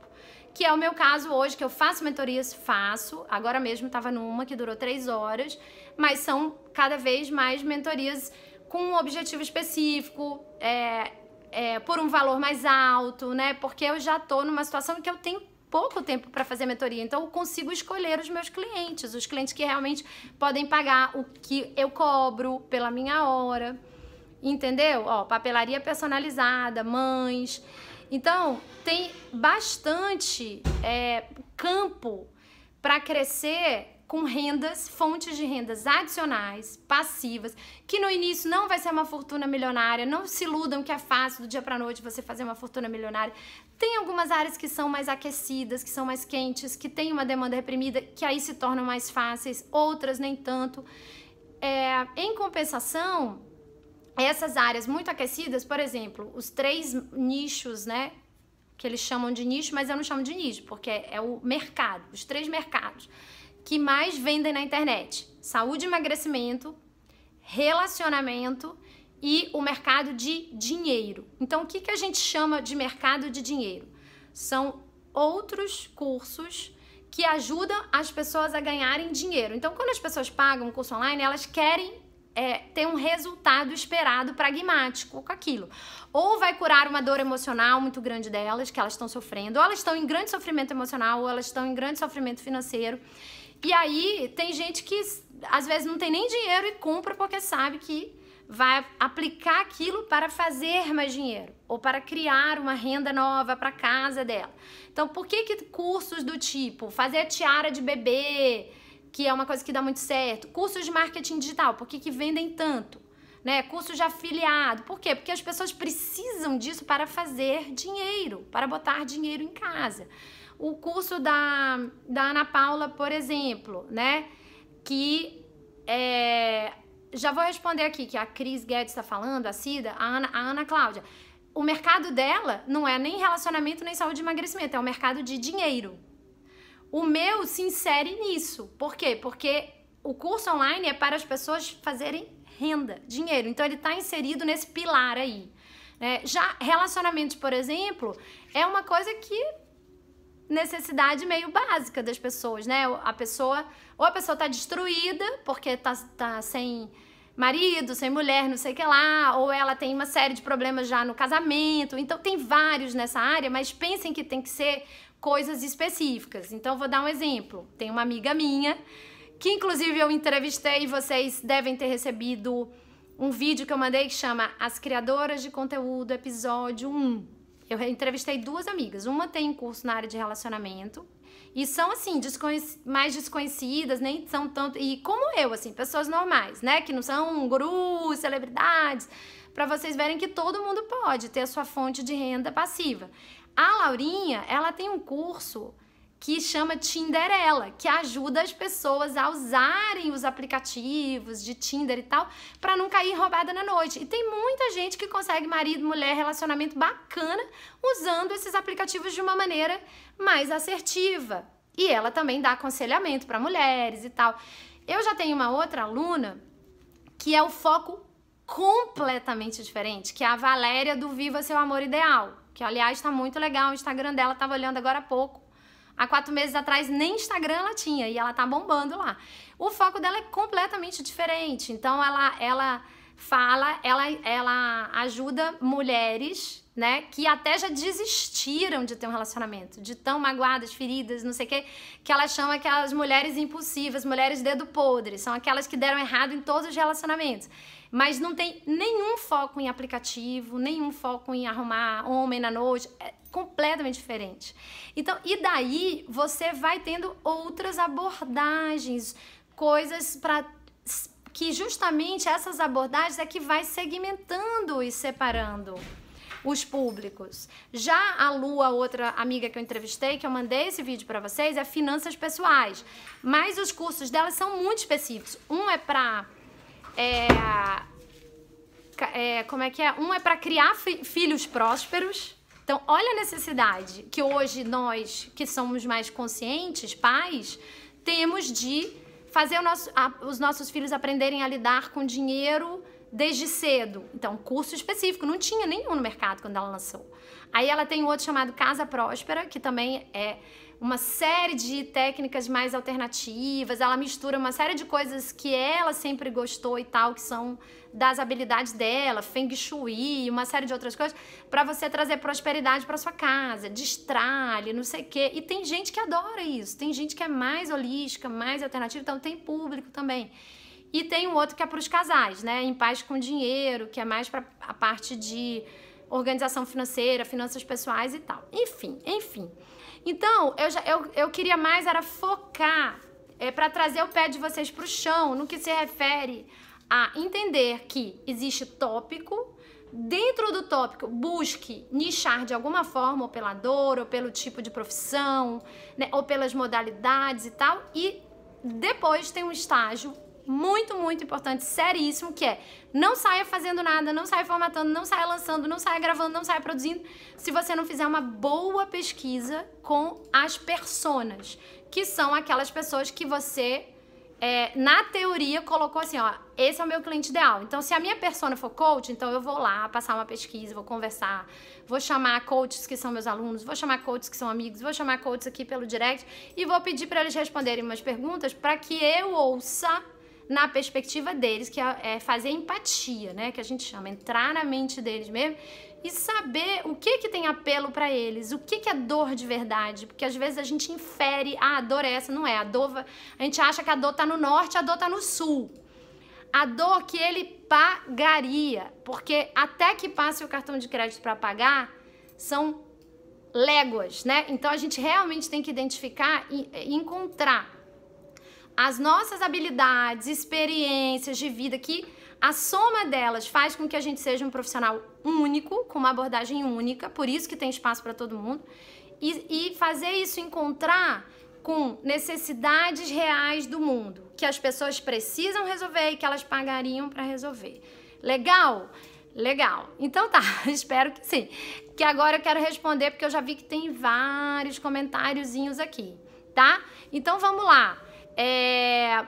[SPEAKER 1] Que é o meu caso hoje, que eu faço mentorias, faço. Agora mesmo estava numa que durou três horas, mas são cada vez mais mentorias com um objetivo específico, é, é, por um valor mais alto, né? Porque eu já estou numa situação que eu tenho pouco tempo para fazer mentoria, então eu consigo escolher os meus clientes, os clientes que realmente podem pagar o que eu cobro pela minha hora. Entendeu? Ó, papelaria personalizada, mães. Então, tem bastante é, campo para crescer com rendas, fontes de rendas adicionais, passivas, que no início não vai ser uma fortuna milionária, não se iludam que é fácil do dia para noite você fazer uma fortuna milionária. Tem algumas áreas que são mais aquecidas, que são mais quentes, que tem uma demanda reprimida, que aí se tornam mais fáceis, outras nem tanto. É, em compensação, essas áreas muito aquecidas, por exemplo, os três nichos, né? Que eles chamam de nicho, mas eu não chamo de nicho, porque é, é o mercado, os três mercados que mais vendem na internet: saúde e emagrecimento, relacionamento e o mercado de dinheiro. Então, o que, que a gente chama de mercado de dinheiro? São outros cursos que ajudam as pessoas a ganharem dinheiro. Então, quando as pessoas pagam um curso online, elas querem é, ter um resultado esperado pragmático com aquilo. Ou vai curar uma dor emocional muito grande delas, que elas estão sofrendo, ou elas estão em grande sofrimento emocional, ou elas estão em grande sofrimento financeiro. E aí tem gente que às vezes não tem nem dinheiro e compra porque sabe que vai aplicar aquilo para fazer mais dinheiro ou para criar uma renda nova para a casa dela. Então, por que, que cursos do tipo fazer tiara de bebê, que é uma coisa que dá muito certo. Cursos de marketing digital, por que, que vendem tanto? Né? Curso de afiliado, por quê? Porque as pessoas precisam disso para fazer dinheiro, para botar dinheiro em casa. O curso da, da Ana Paula, por exemplo, né? Que é, já vou responder aqui que a Cris Guedes está falando, a Cida, a Ana, a Ana Cláudia. O mercado dela não é nem relacionamento nem saúde e emagrecimento, é um mercado de dinheiro. O meu se insere nisso. Por quê? Porque o curso online é para as pessoas fazerem renda, dinheiro. Então ele está inserido nesse pilar aí. Né? Já relacionamentos, por exemplo, é uma coisa que necessidade meio básica das pessoas, né? A pessoa ou a pessoa está destruída porque está tá sem marido, sem mulher, não sei o que lá, ou ela tem uma série de problemas já no casamento. Então tem vários nessa área, mas pensem que tem que ser coisas específicas. Então, vou dar um exemplo. Tem uma amiga minha, que inclusive eu entrevistei, vocês devem ter recebido um vídeo que eu mandei que chama As Criadoras de Conteúdo, episódio 1. Eu entrevistei duas amigas. Uma tem curso na área de relacionamento, e são assim, desconhec mais desconhecidas, nem são tanto. E como eu, assim, pessoas normais, né? Que não são gurus, celebridades, para vocês verem que todo mundo pode ter a sua fonte de renda passiva. A Laurinha, ela tem um curso que chama Tinderela, que ajuda as pessoas a usarem os aplicativos de Tinder e tal, para não cair roubada na noite. E tem muita gente que consegue marido, mulher, relacionamento bacana usando esses aplicativos de uma maneira mais assertiva. E ela também dá aconselhamento para mulheres e tal. Eu já tenho uma outra aluna que é o foco completamente diferente, que é a Valéria do Viva Seu Amor Ideal. Que, aliás, está muito legal. O Instagram dela, estava olhando agora há pouco. Há quatro meses atrás, nem Instagram ela tinha. E ela tá bombando lá. O foco dela é completamente diferente. Então, ela, ela fala, ela, ela ajuda mulheres, né? Que até já desistiram de ter um relacionamento. De tão magoadas, feridas, não sei o quê. Que ela chama aquelas mulheres impulsivas, mulheres dedo podre. São aquelas que deram errado em todos os relacionamentos mas não tem nenhum foco em aplicativo, nenhum foco em arrumar homem na noite, é completamente diferente. Então, e daí você vai tendo outras abordagens, coisas para que justamente essas abordagens é que vai segmentando e separando os públicos. Já a Lu, a outra amiga que eu entrevistei, que eu mandei esse vídeo para vocês, é finanças pessoais. Mas os cursos dela são muito específicos. Um é para é, é, como é que é? Um é para criar fi filhos prósperos. Então, olha a necessidade que hoje nós, que somos mais conscientes, pais, temos de fazer nosso, a, os nossos filhos aprenderem a lidar com dinheiro desde cedo. Então, curso específico, não tinha nenhum no mercado quando ela lançou. Aí ela tem outro chamado Casa Próspera, que também é uma série de técnicas mais alternativas, ela mistura uma série de coisas que ela sempre gostou e tal, que são das habilidades dela, feng shui, uma série de outras coisas, para você trazer prosperidade para sua casa, destralhe, não sei o quê. E tem gente que adora isso, tem gente que é mais holística, mais alternativa, então tem público também. E tem um outro que é para os casais, né? Em paz com dinheiro, que é mais para a parte de organização financeira, finanças pessoais e tal. Enfim, enfim. Então, eu, já, eu, eu queria mais era focar é, para trazer o pé de vocês para o chão no que se refere a entender que existe tópico. Dentro do tópico, busque nichar de alguma forma, ou pela dor, ou pelo tipo de profissão, né, ou pelas modalidades e tal. E depois tem um estágio muito, muito importante, seríssimo, que é não saia fazendo nada, não saia formatando, não saia lançando, não saia gravando, não saia produzindo, se você não fizer uma boa pesquisa com as personas, que são aquelas pessoas que você é, na teoria, colocou assim, ó, esse é o meu cliente ideal. Então, se a minha persona for coach, então eu vou lá passar uma pesquisa, vou conversar, vou chamar coaches que são meus alunos, vou chamar coaches que são amigos, vou chamar coaches aqui pelo direct e vou pedir para eles responderem umas perguntas para que eu ouça na perspectiva deles, que é, é fazer empatia, né? Que a gente chama, entrar na mente deles mesmo e saber o que que tem apelo para eles, o que que é dor de verdade, porque às vezes a gente infere, ah, a dor é essa, não é, a dor, a gente acha que a dor tá no norte, a dor tá no sul. A dor que ele pagaria, porque até que passe o cartão de crédito para pagar, são léguas, né? Então a gente realmente tem que identificar e é, encontrar as nossas habilidades, experiências de vida que a soma delas faz com que a gente seja um profissional único, com uma abordagem única, por isso que tem espaço para todo mundo, e, e fazer isso encontrar com necessidades reais do mundo, que as pessoas precisam resolver e que elas pagariam para resolver. Legal? Legal. Então tá, espero que sim. Que agora eu quero responder porque eu já vi que tem vários comentáriozinhos aqui, tá? Então vamos lá. É,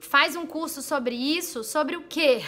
[SPEAKER 1] faz um curso sobre isso, sobre o quê?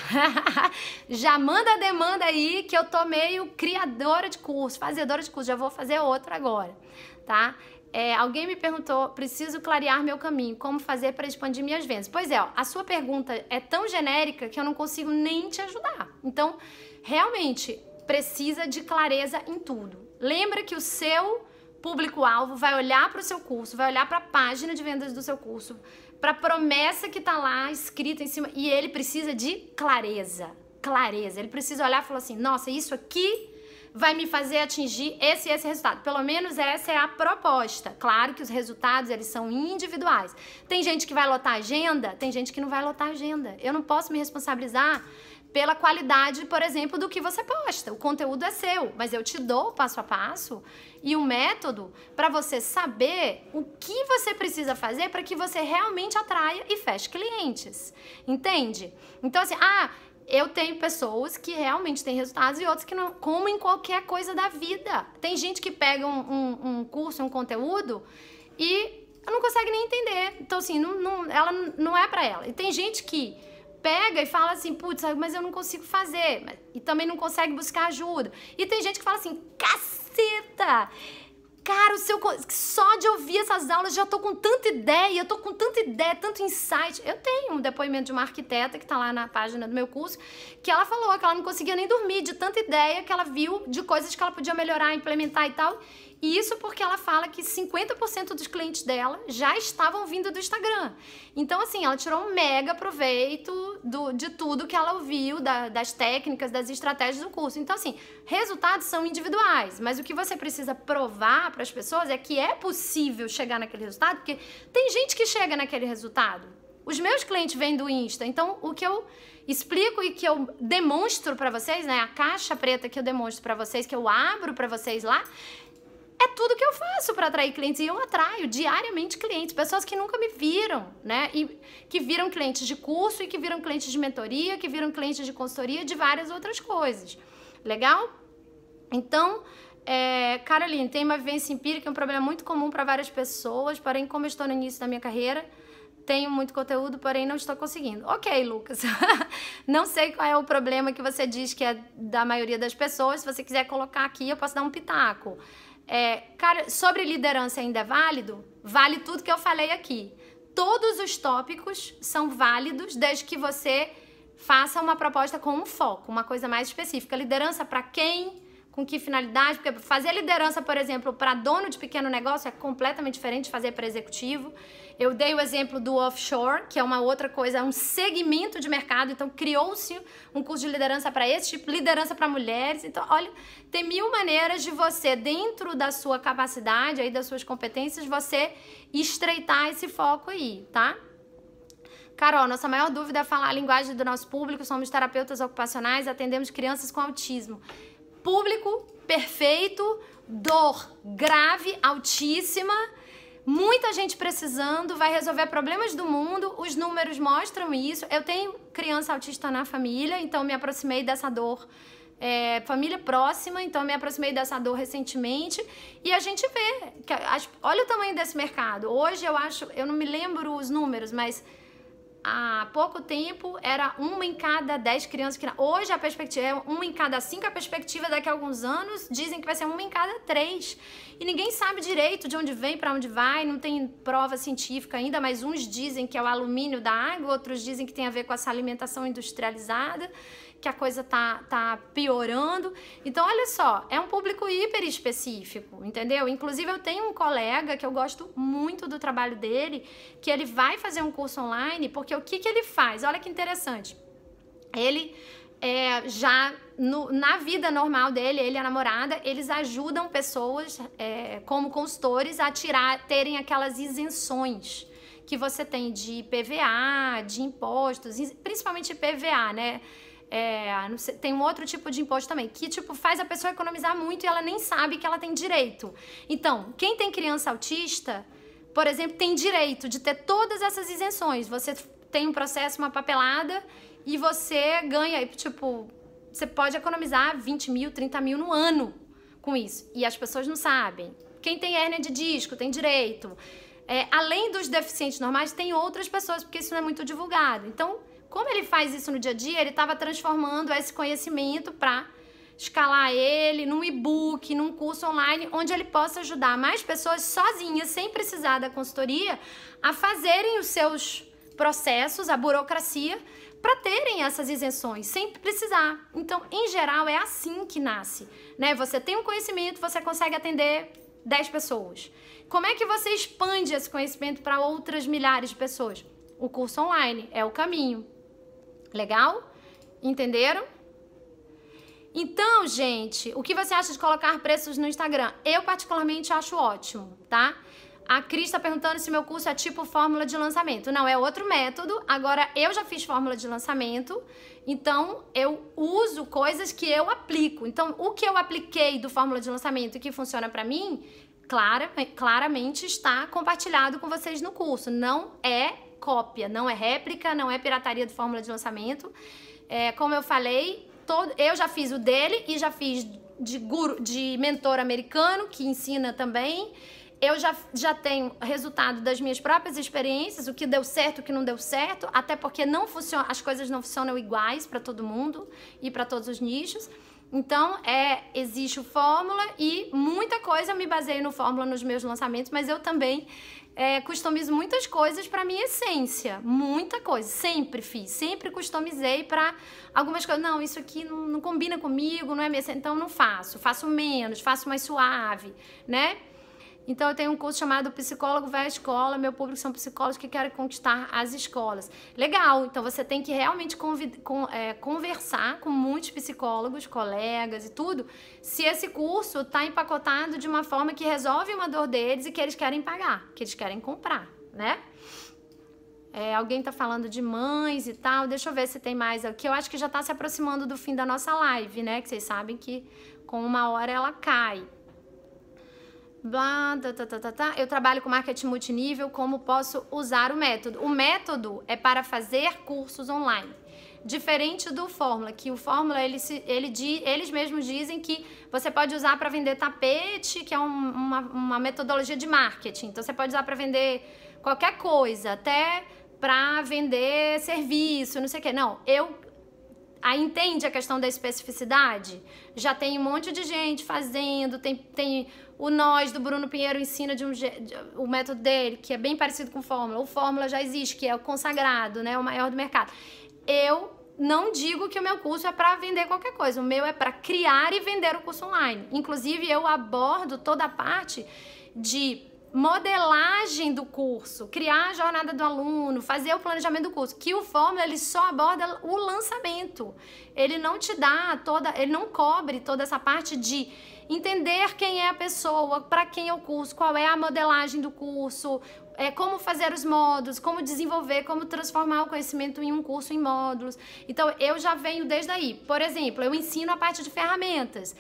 [SPEAKER 1] já manda a demanda aí que eu tô meio criadora de curso, fazedora de curso, já vou fazer outro agora, tá? É, alguém me perguntou, preciso clarear meu caminho, como fazer para expandir minhas vendas? Pois é, ó, a sua pergunta é tão genérica que eu não consigo nem te ajudar. Então, realmente, precisa de clareza em tudo. Lembra que o seu público-alvo vai olhar para o seu curso, vai olhar para a página de vendas do seu curso, para a promessa que está lá escrita em cima, e ele precisa de clareza. Clareza. Ele precisa olhar e falar assim: nossa, isso aqui vai me fazer atingir esse esse resultado. Pelo menos essa é a proposta. Claro que os resultados eles são individuais. Tem gente que vai lotar agenda, tem gente que não vai lotar agenda. Eu não posso me responsabilizar pela qualidade, por exemplo, do que você posta. O conteúdo é seu, mas eu te dou o passo a passo e o um método para você saber o que você precisa fazer para que você realmente atraia e feche clientes. Entende? Então, assim, ah, eu tenho pessoas que realmente têm resultados e outras que não, como em qualquer coisa da vida. Tem gente que pega um, um, um curso, um conteúdo e não consegue nem entender. Então, assim, não, não, ela não é para ela. E tem gente que pega e fala assim, putz, mas eu não consigo fazer. E também não consegue buscar ajuda. E tem gente que fala assim, caceta! Cara, o seu, só de ouvir essas aulas já tô com tanta ideia, eu tô com tanta ideia, tanto insight. Eu tenho um depoimento de uma arquiteta que tá lá na página do meu curso, que ela falou que ela não conseguia nem dormir de tanta ideia que ela viu de coisas que ela podia melhorar, implementar e tal. E isso porque ela fala que 50% dos clientes dela já estavam vindo do Instagram. Então, assim, ela tirou um mega proveito do, de tudo que ela ouviu, da, das técnicas, das estratégias do curso. Então, assim, resultados são individuais, mas o que você precisa provar para as pessoas é que é possível chegar naquele resultado, porque tem gente que chega naquele resultado. Os meus clientes vêm do Insta, então o que eu explico e que eu demonstro para vocês, né, a caixa preta que eu demonstro para vocês, que eu abro para vocês lá, é tudo que eu faço para atrair clientes. E eu atraio diariamente clientes, pessoas que nunca me viram, né? E que viram clientes de curso e que viram clientes de mentoria, que viram clientes de consultoria, de várias outras coisas. Legal? Então, é, Caroline, tem uma vivência empírica, é um problema muito comum para várias pessoas, porém, como eu estou no início da minha carreira, tenho muito conteúdo, porém não estou conseguindo. Ok, Lucas. não sei qual é o problema que você diz que é da maioria das pessoas. Se você quiser colocar aqui, eu posso dar um pitaco. É, cara, sobre liderança ainda é válido? Vale tudo que eu falei aqui. Todos os tópicos são válidos desde que você faça uma proposta com um foco, uma coisa mais específica. Liderança para quem? Com que finalidade? Porque fazer liderança, por exemplo, para dono de pequeno negócio é completamente diferente de fazer para executivo. Eu dei o exemplo do offshore, que é uma outra coisa, é um segmento de mercado. Então, criou-se um curso de liderança para esse tipo, liderança para mulheres. Então, olha, tem mil maneiras de você, dentro da sua capacidade, aí das suas competências, você estreitar esse foco aí, tá? Carol, nossa maior dúvida é falar a linguagem do nosso público. Somos terapeutas ocupacionais, atendemos crianças com autismo. Público perfeito, dor grave, altíssima Muita gente precisando, vai resolver problemas do mundo, os números mostram isso. Eu tenho criança autista na família, então me aproximei dessa dor. É, família próxima, então me aproximei dessa dor recentemente e a gente vê. Que olha o tamanho desse mercado. Hoje eu acho, eu não me lembro os números, mas há pouco tempo era uma em cada dez crianças que hoje a perspectiva é uma em cada cinco a perspectiva daqui a alguns anos dizem que vai ser uma em cada três e ninguém sabe direito de onde vem para onde vai não tem prova científica ainda mas uns dizem que é o alumínio da água outros dizem que tem a ver com essa alimentação industrializada que a coisa tá, tá piorando. Então, olha só, é um público hiper específico, entendeu? Inclusive, eu tenho um colega que eu gosto muito do trabalho dele, que ele vai fazer um curso online porque porque o que, que ele faz? Olha que interessante. Ele é, já no, na vida normal dele, ele e a namorada, eles ajudam pessoas é, como consultores a tirar, terem aquelas isenções que você tem de PVA, de impostos, principalmente PVA, né? É, tem um outro tipo de imposto também, que tipo faz a pessoa economizar muito e ela nem sabe que ela tem direito. Então, quem tem criança autista, por exemplo, tem direito de ter todas essas isenções. Você tem um processo, uma papelada, e você ganha, tipo, você pode economizar 20 mil, 30 mil no ano com isso. E as pessoas não sabem. Quem tem hérnia de disco tem direito. É, além dos deficientes normais, tem outras pessoas, porque isso não é muito divulgado. Então, como ele faz isso no dia a dia, ele estava transformando esse conhecimento para escalar ele num e-book, num curso online, onde ele possa ajudar mais pessoas sozinhas, sem precisar da consultoria, a fazerem os seus processos, a burocracia, para terem essas isenções, sem precisar. Então, em geral, é assim que nasce. Né? Você tem um conhecimento, você consegue atender 10 pessoas. Como é que você expande esse conhecimento para outras milhares de pessoas? O curso online é o caminho. Legal? Entenderam? Então, gente, o que você acha de colocar preços no Instagram? Eu particularmente acho ótimo, tá? A Cris está perguntando se meu curso é tipo fórmula de lançamento. Não, é outro método. Agora, eu já fiz fórmula de lançamento, então eu uso coisas que eu aplico. Então, o que eu apliquei do fórmula de lançamento e que funciona para mim, clara, claramente está compartilhado com vocês no curso. Não é cópia, não é réplica, não é pirataria do fórmula de lançamento. É, como eu falei, todo, eu já fiz o dele e já fiz de, guru, de mentor americano, que ensina também eu já, já tenho resultado das minhas próprias experiências, o que deu certo, o que não deu certo, até porque não funciona, as coisas não funcionam iguais para todo mundo e para todos os nichos. Então, é, existe o fórmula e muita coisa eu me baseio no fórmula nos meus lançamentos, mas eu também é, customizo muitas coisas para minha essência, muita coisa, sempre fiz, sempre customizei para algumas coisas, não, isso aqui não, não combina comigo, não é minha, então não faço, faço menos, faço mais suave, né? Então, eu tenho um curso chamado Psicólogo vai à Escola. Meu público são psicólogos que querem conquistar as escolas. Legal, então você tem que realmente é, conversar com muitos psicólogos, colegas e tudo, se esse curso está empacotado de uma forma que resolve uma dor deles e que eles querem pagar, que eles querem comprar, né? É, alguém está falando de mães e tal. Deixa eu ver se tem mais aqui. Eu acho que já está se aproximando do fim da nossa live, né? Que vocês sabem que com uma hora ela cai blá, tá, tá, tá, tá, eu trabalho com marketing multinível, como posso usar o método? O método é para fazer cursos online. Diferente do Fórmula, que o Fórmula, ele, ele, eles mesmos dizem que você pode usar para vender tapete, que é um, uma, uma metodologia de marketing. Então, você pode usar para vender qualquer coisa, até para vender serviço, não sei o quê. Não, eu Aí entende a questão da especificidade? Já tem um monte de gente fazendo, tem, tem o nós do Bruno Pinheiro ensina de um de, o método dele, que é bem parecido com fórmula. O fórmula já existe, que é o consagrado, né, o maior do mercado. Eu não digo que o meu curso é para vender qualquer coisa, o meu é para criar e vender o curso online. Inclusive eu abordo toda a parte de modelagem do curso, criar a jornada do aluno, fazer o planejamento do curso. Que o Fórmula ele só aborda o lançamento. Ele não te dá toda, ele não cobre toda essa parte de entender quem é a pessoa, para quem é o curso, qual é a modelagem do curso, é, como fazer os módulos, como desenvolver, como transformar o conhecimento em um curso em módulos. Então, eu já venho desde aí. Por exemplo, eu ensino a parte de ferramentas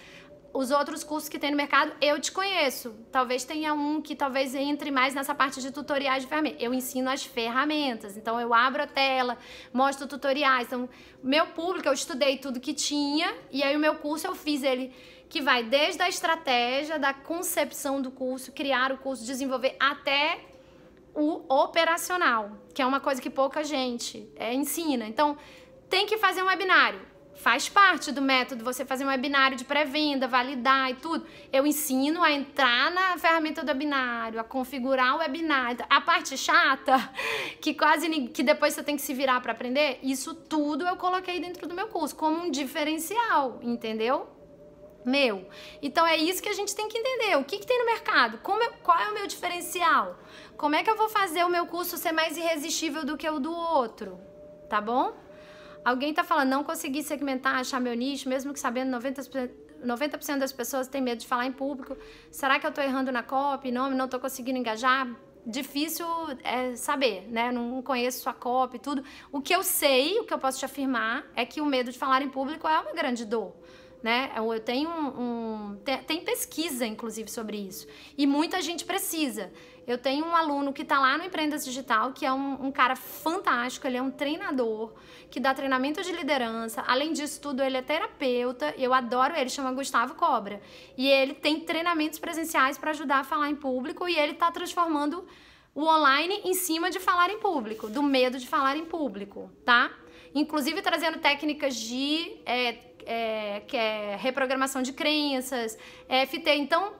[SPEAKER 1] os outros cursos que tem no mercado, eu desconheço. Talvez tenha um que talvez entre mais nessa parte de tutoriais de ferramentas. Eu ensino as ferramentas, então eu abro a tela, mostro tutoriais. Então, meu público, eu estudei tudo que tinha, e aí o meu curso eu fiz ele que vai desde a estratégia, da concepção do curso, criar o curso, desenvolver, até o operacional, que é uma coisa que pouca gente é, ensina. Então, tem que fazer um webinário Faz parte do método você fazer um webinário de pré-venda, validar e tudo. Eu ensino a entrar na ferramenta do webinário, a configurar o webinário. A parte chata, que quase que depois você tem que se virar para aprender, isso tudo eu coloquei dentro do meu curso como um diferencial, entendeu? meu. Então é isso que a gente tem que entender. O que, que tem no mercado? Como eu, qual é o meu diferencial? Como é que eu vou fazer o meu curso ser mais irresistível do que o do outro? Tá bom? Alguém está falando, não consegui segmentar, achar meu nicho, mesmo que sabendo 90%, 90 das pessoas têm medo de falar em público. Será que eu estou errando na copy? Não, não estou conseguindo engajar? Difícil é, saber, né? Não conheço sua copy, tudo. O que eu sei, o que eu posso te afirmar, é que o medo de falar em público é uma grande dor. Né? Eu tenho um, um tem pesquisa, inclusive, sobre isso. E muita gente precisa. Eu tenho um aluno que está lá no Empreendas Digital, que é um, um, cara fantástico, ele é um treinador, que dá treinamento de liderança. Além disso tudo, ele é terapeuta, eu adoro ele, chama Gustavo Cobra. E ele tem treinamentos presenciais para ajudar a falar em público e ele está transformando o online em cima de falar em público, do medo de falar em público, tá? Inclusive trazendo técnicas de é, é, que é reprogramação de crenças, é, FT. Então,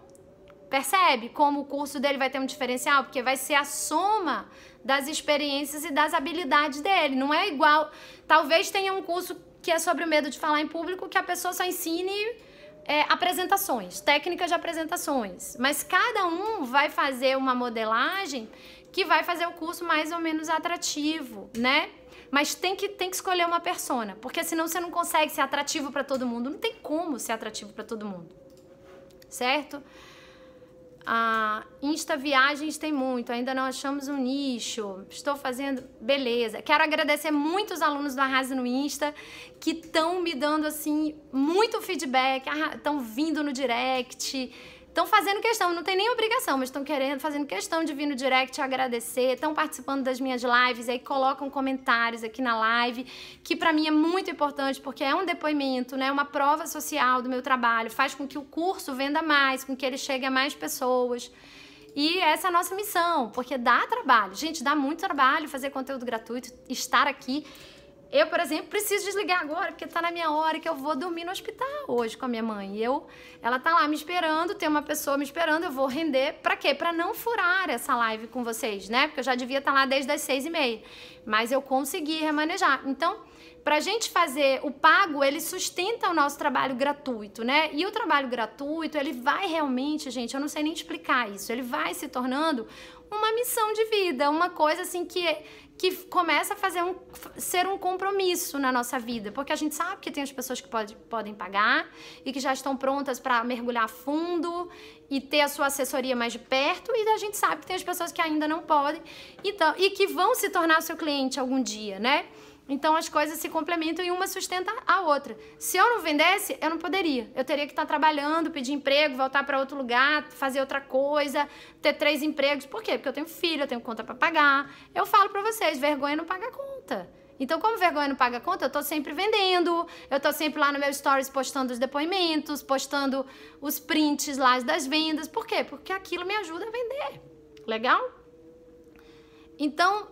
[SPEAKER 1] Percebe como o curso dele vai ter um diferencial? Porque vai ser a soma das experiências e das habilidades dele. Não é igual. Talvez tenha um curso que é sobre o medo de falar em público que a pessoa só ensine é, apresentações, técnicas de apresentações. Mas cada um vai fazer uma modelagem que vai fazer o curso mais ou menos atrativo, né? Mas tem que, tem que escolher uma persona, porque senão você não consegue ser atrativo para todo mundo. Não tem como ser atrativo para todo mundo, certo? Ah, Insta Viagens tem muito, ainda não achamos um nicho. Estou fazendo, beleza. Quero agradecer muito os alunos do Arrasa no Insta que estão me dando assim muito feedback, estão ah, vindo no direct, estão fazendo questão, não tem nem obrigação, mas estão querendo, fazendo questão de vir no direct agradecer, estão participando das minhas lives, aí colocam comentários aqui na live, que para mim é muito importante, porque é um depoimento, né, uma prova social do meu trabalho, faz com que o curso venda mais, com que ele chegue a mais pessoas. E essa é a nossa missão, porque dá trabalho. Gente, dá muito trabalho fazer conteúdo gratuito, estar aqui eu, por exemplo, preciso desligar agora, porque está na minha hora que eu vou dormir no hospital hoje com a minha mãe. E eu, ela está lá me esperando, tem uma pessoa me esperando, eu vou render. Para quê? Para não furar essa live com vocês, né? Porque eu já devia estar tá lá desde as seis e meia. Mas eu consegui remanejar. Então, para a gente fazer o pago, ele sustenta o nosso trabalho gratuito, né? E o trabalho gratuito, ele vai realmente, gente, eu não sei nem explicar isso, ele vai se tornando uma missão de vida, uma coisa assim que que começa a fazer um, ser um compromisso na nossa vida, porque a gente sabe que tem as pessoas que pode, podem pagar e que já estão prontas para mergulhar fundo e ter a sua assessoria mais de perto, e a gente sabe que tem as pessoas que ainda não podem então, e que vão se tornar seu cliente algum dia, né? Então as coisas se complementam e uma sustenta a outra. Se eu não vendesse, eu não poderia. Eu teria que estar trabalhando, pedir emprego, voltar para outro lugar, fazer outra coisa, ter três empregos. Por quê? Porque eu tenho filho, eu tenho conta para pagar. Eu falo para vocês, vergonha não paga conta. Então, como vergonha não paga conta, eu estou sempre vendendo, eu estou sempre lá no meu stories postando os depoimentos, postando os prints lá das vendas. Por quê? Porque aquilo me ajuda a vender. Legal? Então,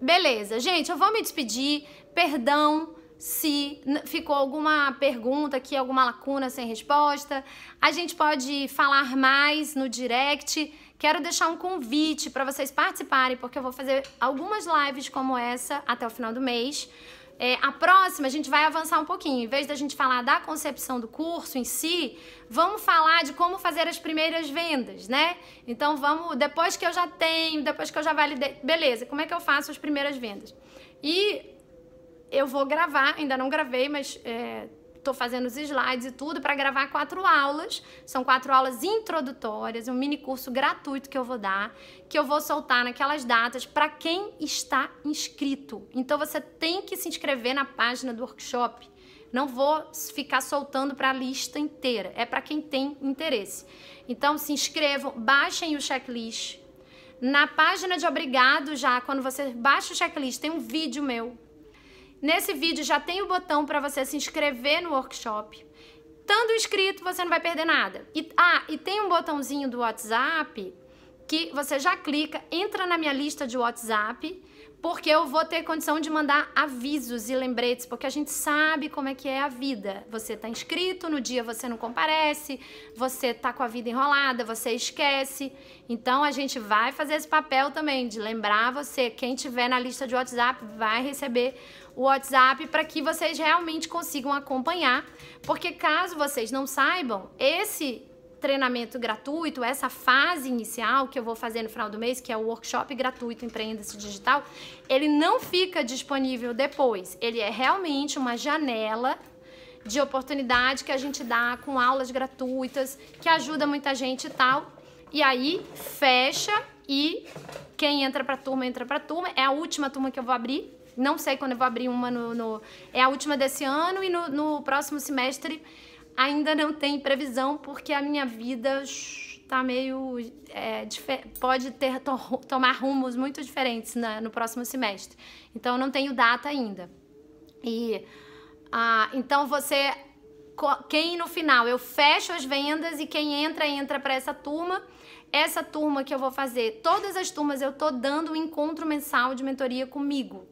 [SPEAKER 1] Beleza, gente, eu vou me despedir. Perdão se ficou alguma pergunta aqui, alguma lacuna sem resposta. A gente pode falar mais no direct. Quero deixar um convite para vocês participarem, porque eu vou fazer algumas lives como essa até o final do mês. É, a próxima, a gente vai avançar um pouquinho. Em vez da gente falar da concepção do curso em si, vamos falar de como fazer as primeiras vendas, né? Então vamos, depois que eu já tenho, depois que eu já validei, beleza, como é que eu faço as primeiras vendas? E eu vou gravar, ainda não gravei, mas é, estou fazendo os slides e tudo para gravar quatro aulas. São quatro aulas introdutórias, um mini curso gratuito que eu vou dar, que eu vou soltar naquelas datas para quem está inscrito. Então você tem que se inscrever na página do workshop. Não vou ficar soltando para a lista inteira, é para quem tem interesse. Então se inscrevam, baixem o checklist. Na página de obrigado já, quando você baixa o checklist, tem um vídeo meu Nesse vídeo já tem o botão para você se inscrever no workshop. Estando inscrito, você não vai perder nada. E, ah, e tem um botãozinho do WhatsApp que você já clica, entra na minha lista de WhatsApp, porque eu vou ter condição de mandar avisos e lembretes, porque a gente sabe como é que é a vida. Você está inscrito, no dia você não comparece, você está com a vida enrolada, você esquece. Então a gente vai fazer esse papel também de lembrar você. Quem tiver na lista de WhatsApp vai receber o WhatsApp para que vocês realmente consigam acompanhar, porque caso vocês não saibam, esse treinamento gratuito, essa fase inicial que eu vou fazer no final do mês, que é o workshop gratuito Empreenda-se Digital, ele não fica disponível depois. Ele é realmente uma janela de oportunidade que a gente dá com aulas gratuitas, que ajuda muita gente e tal. E aí fecha e quem entra para turma entra para turma. É a última turma que eu vou abrir, não sei quando eu vou abrir uma no. no é a última desse ano e no, no, próximo semestre ainda não tem previsão, porque a minha vida está meio. É, pode ter to tomar rumos muito diferentes na, no próximo semestre. Então eu não tenho data ainda. E. Ah, então você. Quem no final eu fecho as vendas e quem entra, entra para essa turma essa turma que eu vou fazer, todas as turmas eu tô dando um encontro mensal de mentoria comigo.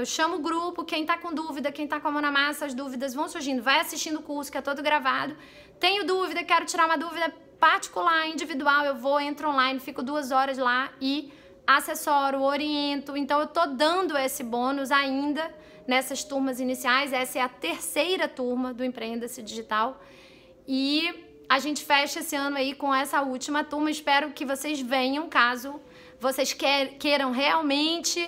[SPEAKER 1] Eu chamo o grupo, quem tá com dúvida, quem tá com a mão na massa, as dúvidas vão surgindo. Vai assistindo o curso, que é todo gravado. Tenho dúvida, quero tirar uma dúvida particular, individual, eu vou, entro online, fico duas horas lá e acessório, oriento. Então, eu tô dando esse bônus ainda nessas turmas iniciais. Essa é a terceira turma do Empreenda-se Digital. E a gente fecha esse ano aí com essa última turma. Espero que vocês venham, caso vocês queiram realmente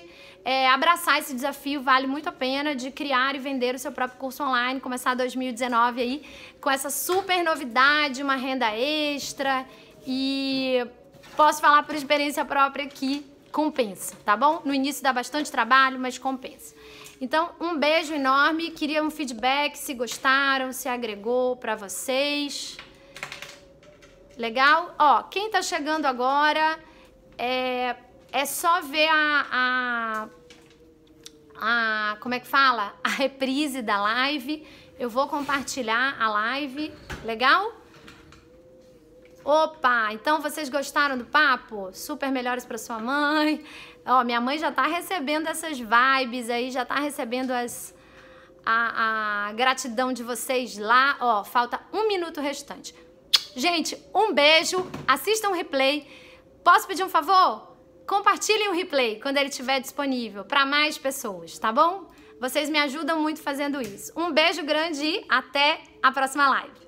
[SPEAKER 1] é, abraçar esse desafio, vale muito a pena de criar e vender o seu próprio curso online, começar 2019 aí com essa super novidade, uma renda extra e posso falar por experiência própria que compensa, tá bom? No início dá bastante trabalho, mas compensa. Então, um beijo enorme, queria um feedback se gostaram, se agregou para vocês. Legal? Ó, quem tá chegando agora é é só ver a, a, a como é que fala? A reprise da live. Eu vou compartilhar a live, legal? Opa, então vocês gostaram do papo? Super melhores para sua mãe. Ó, minha mãe já tá recebendo essas vibes aí, já tá recebendo as a, a gratidão de vocês lá. Ó, falta um minuto restante. Gente, um beijo. Assistam o replay. Posso pedir um favor? compartilhem o replay quando ele estiver disponível para mais pessoas, tá bom? Vocês me ajudam muito fazendo isso. Um beijo grande e até a próxima live.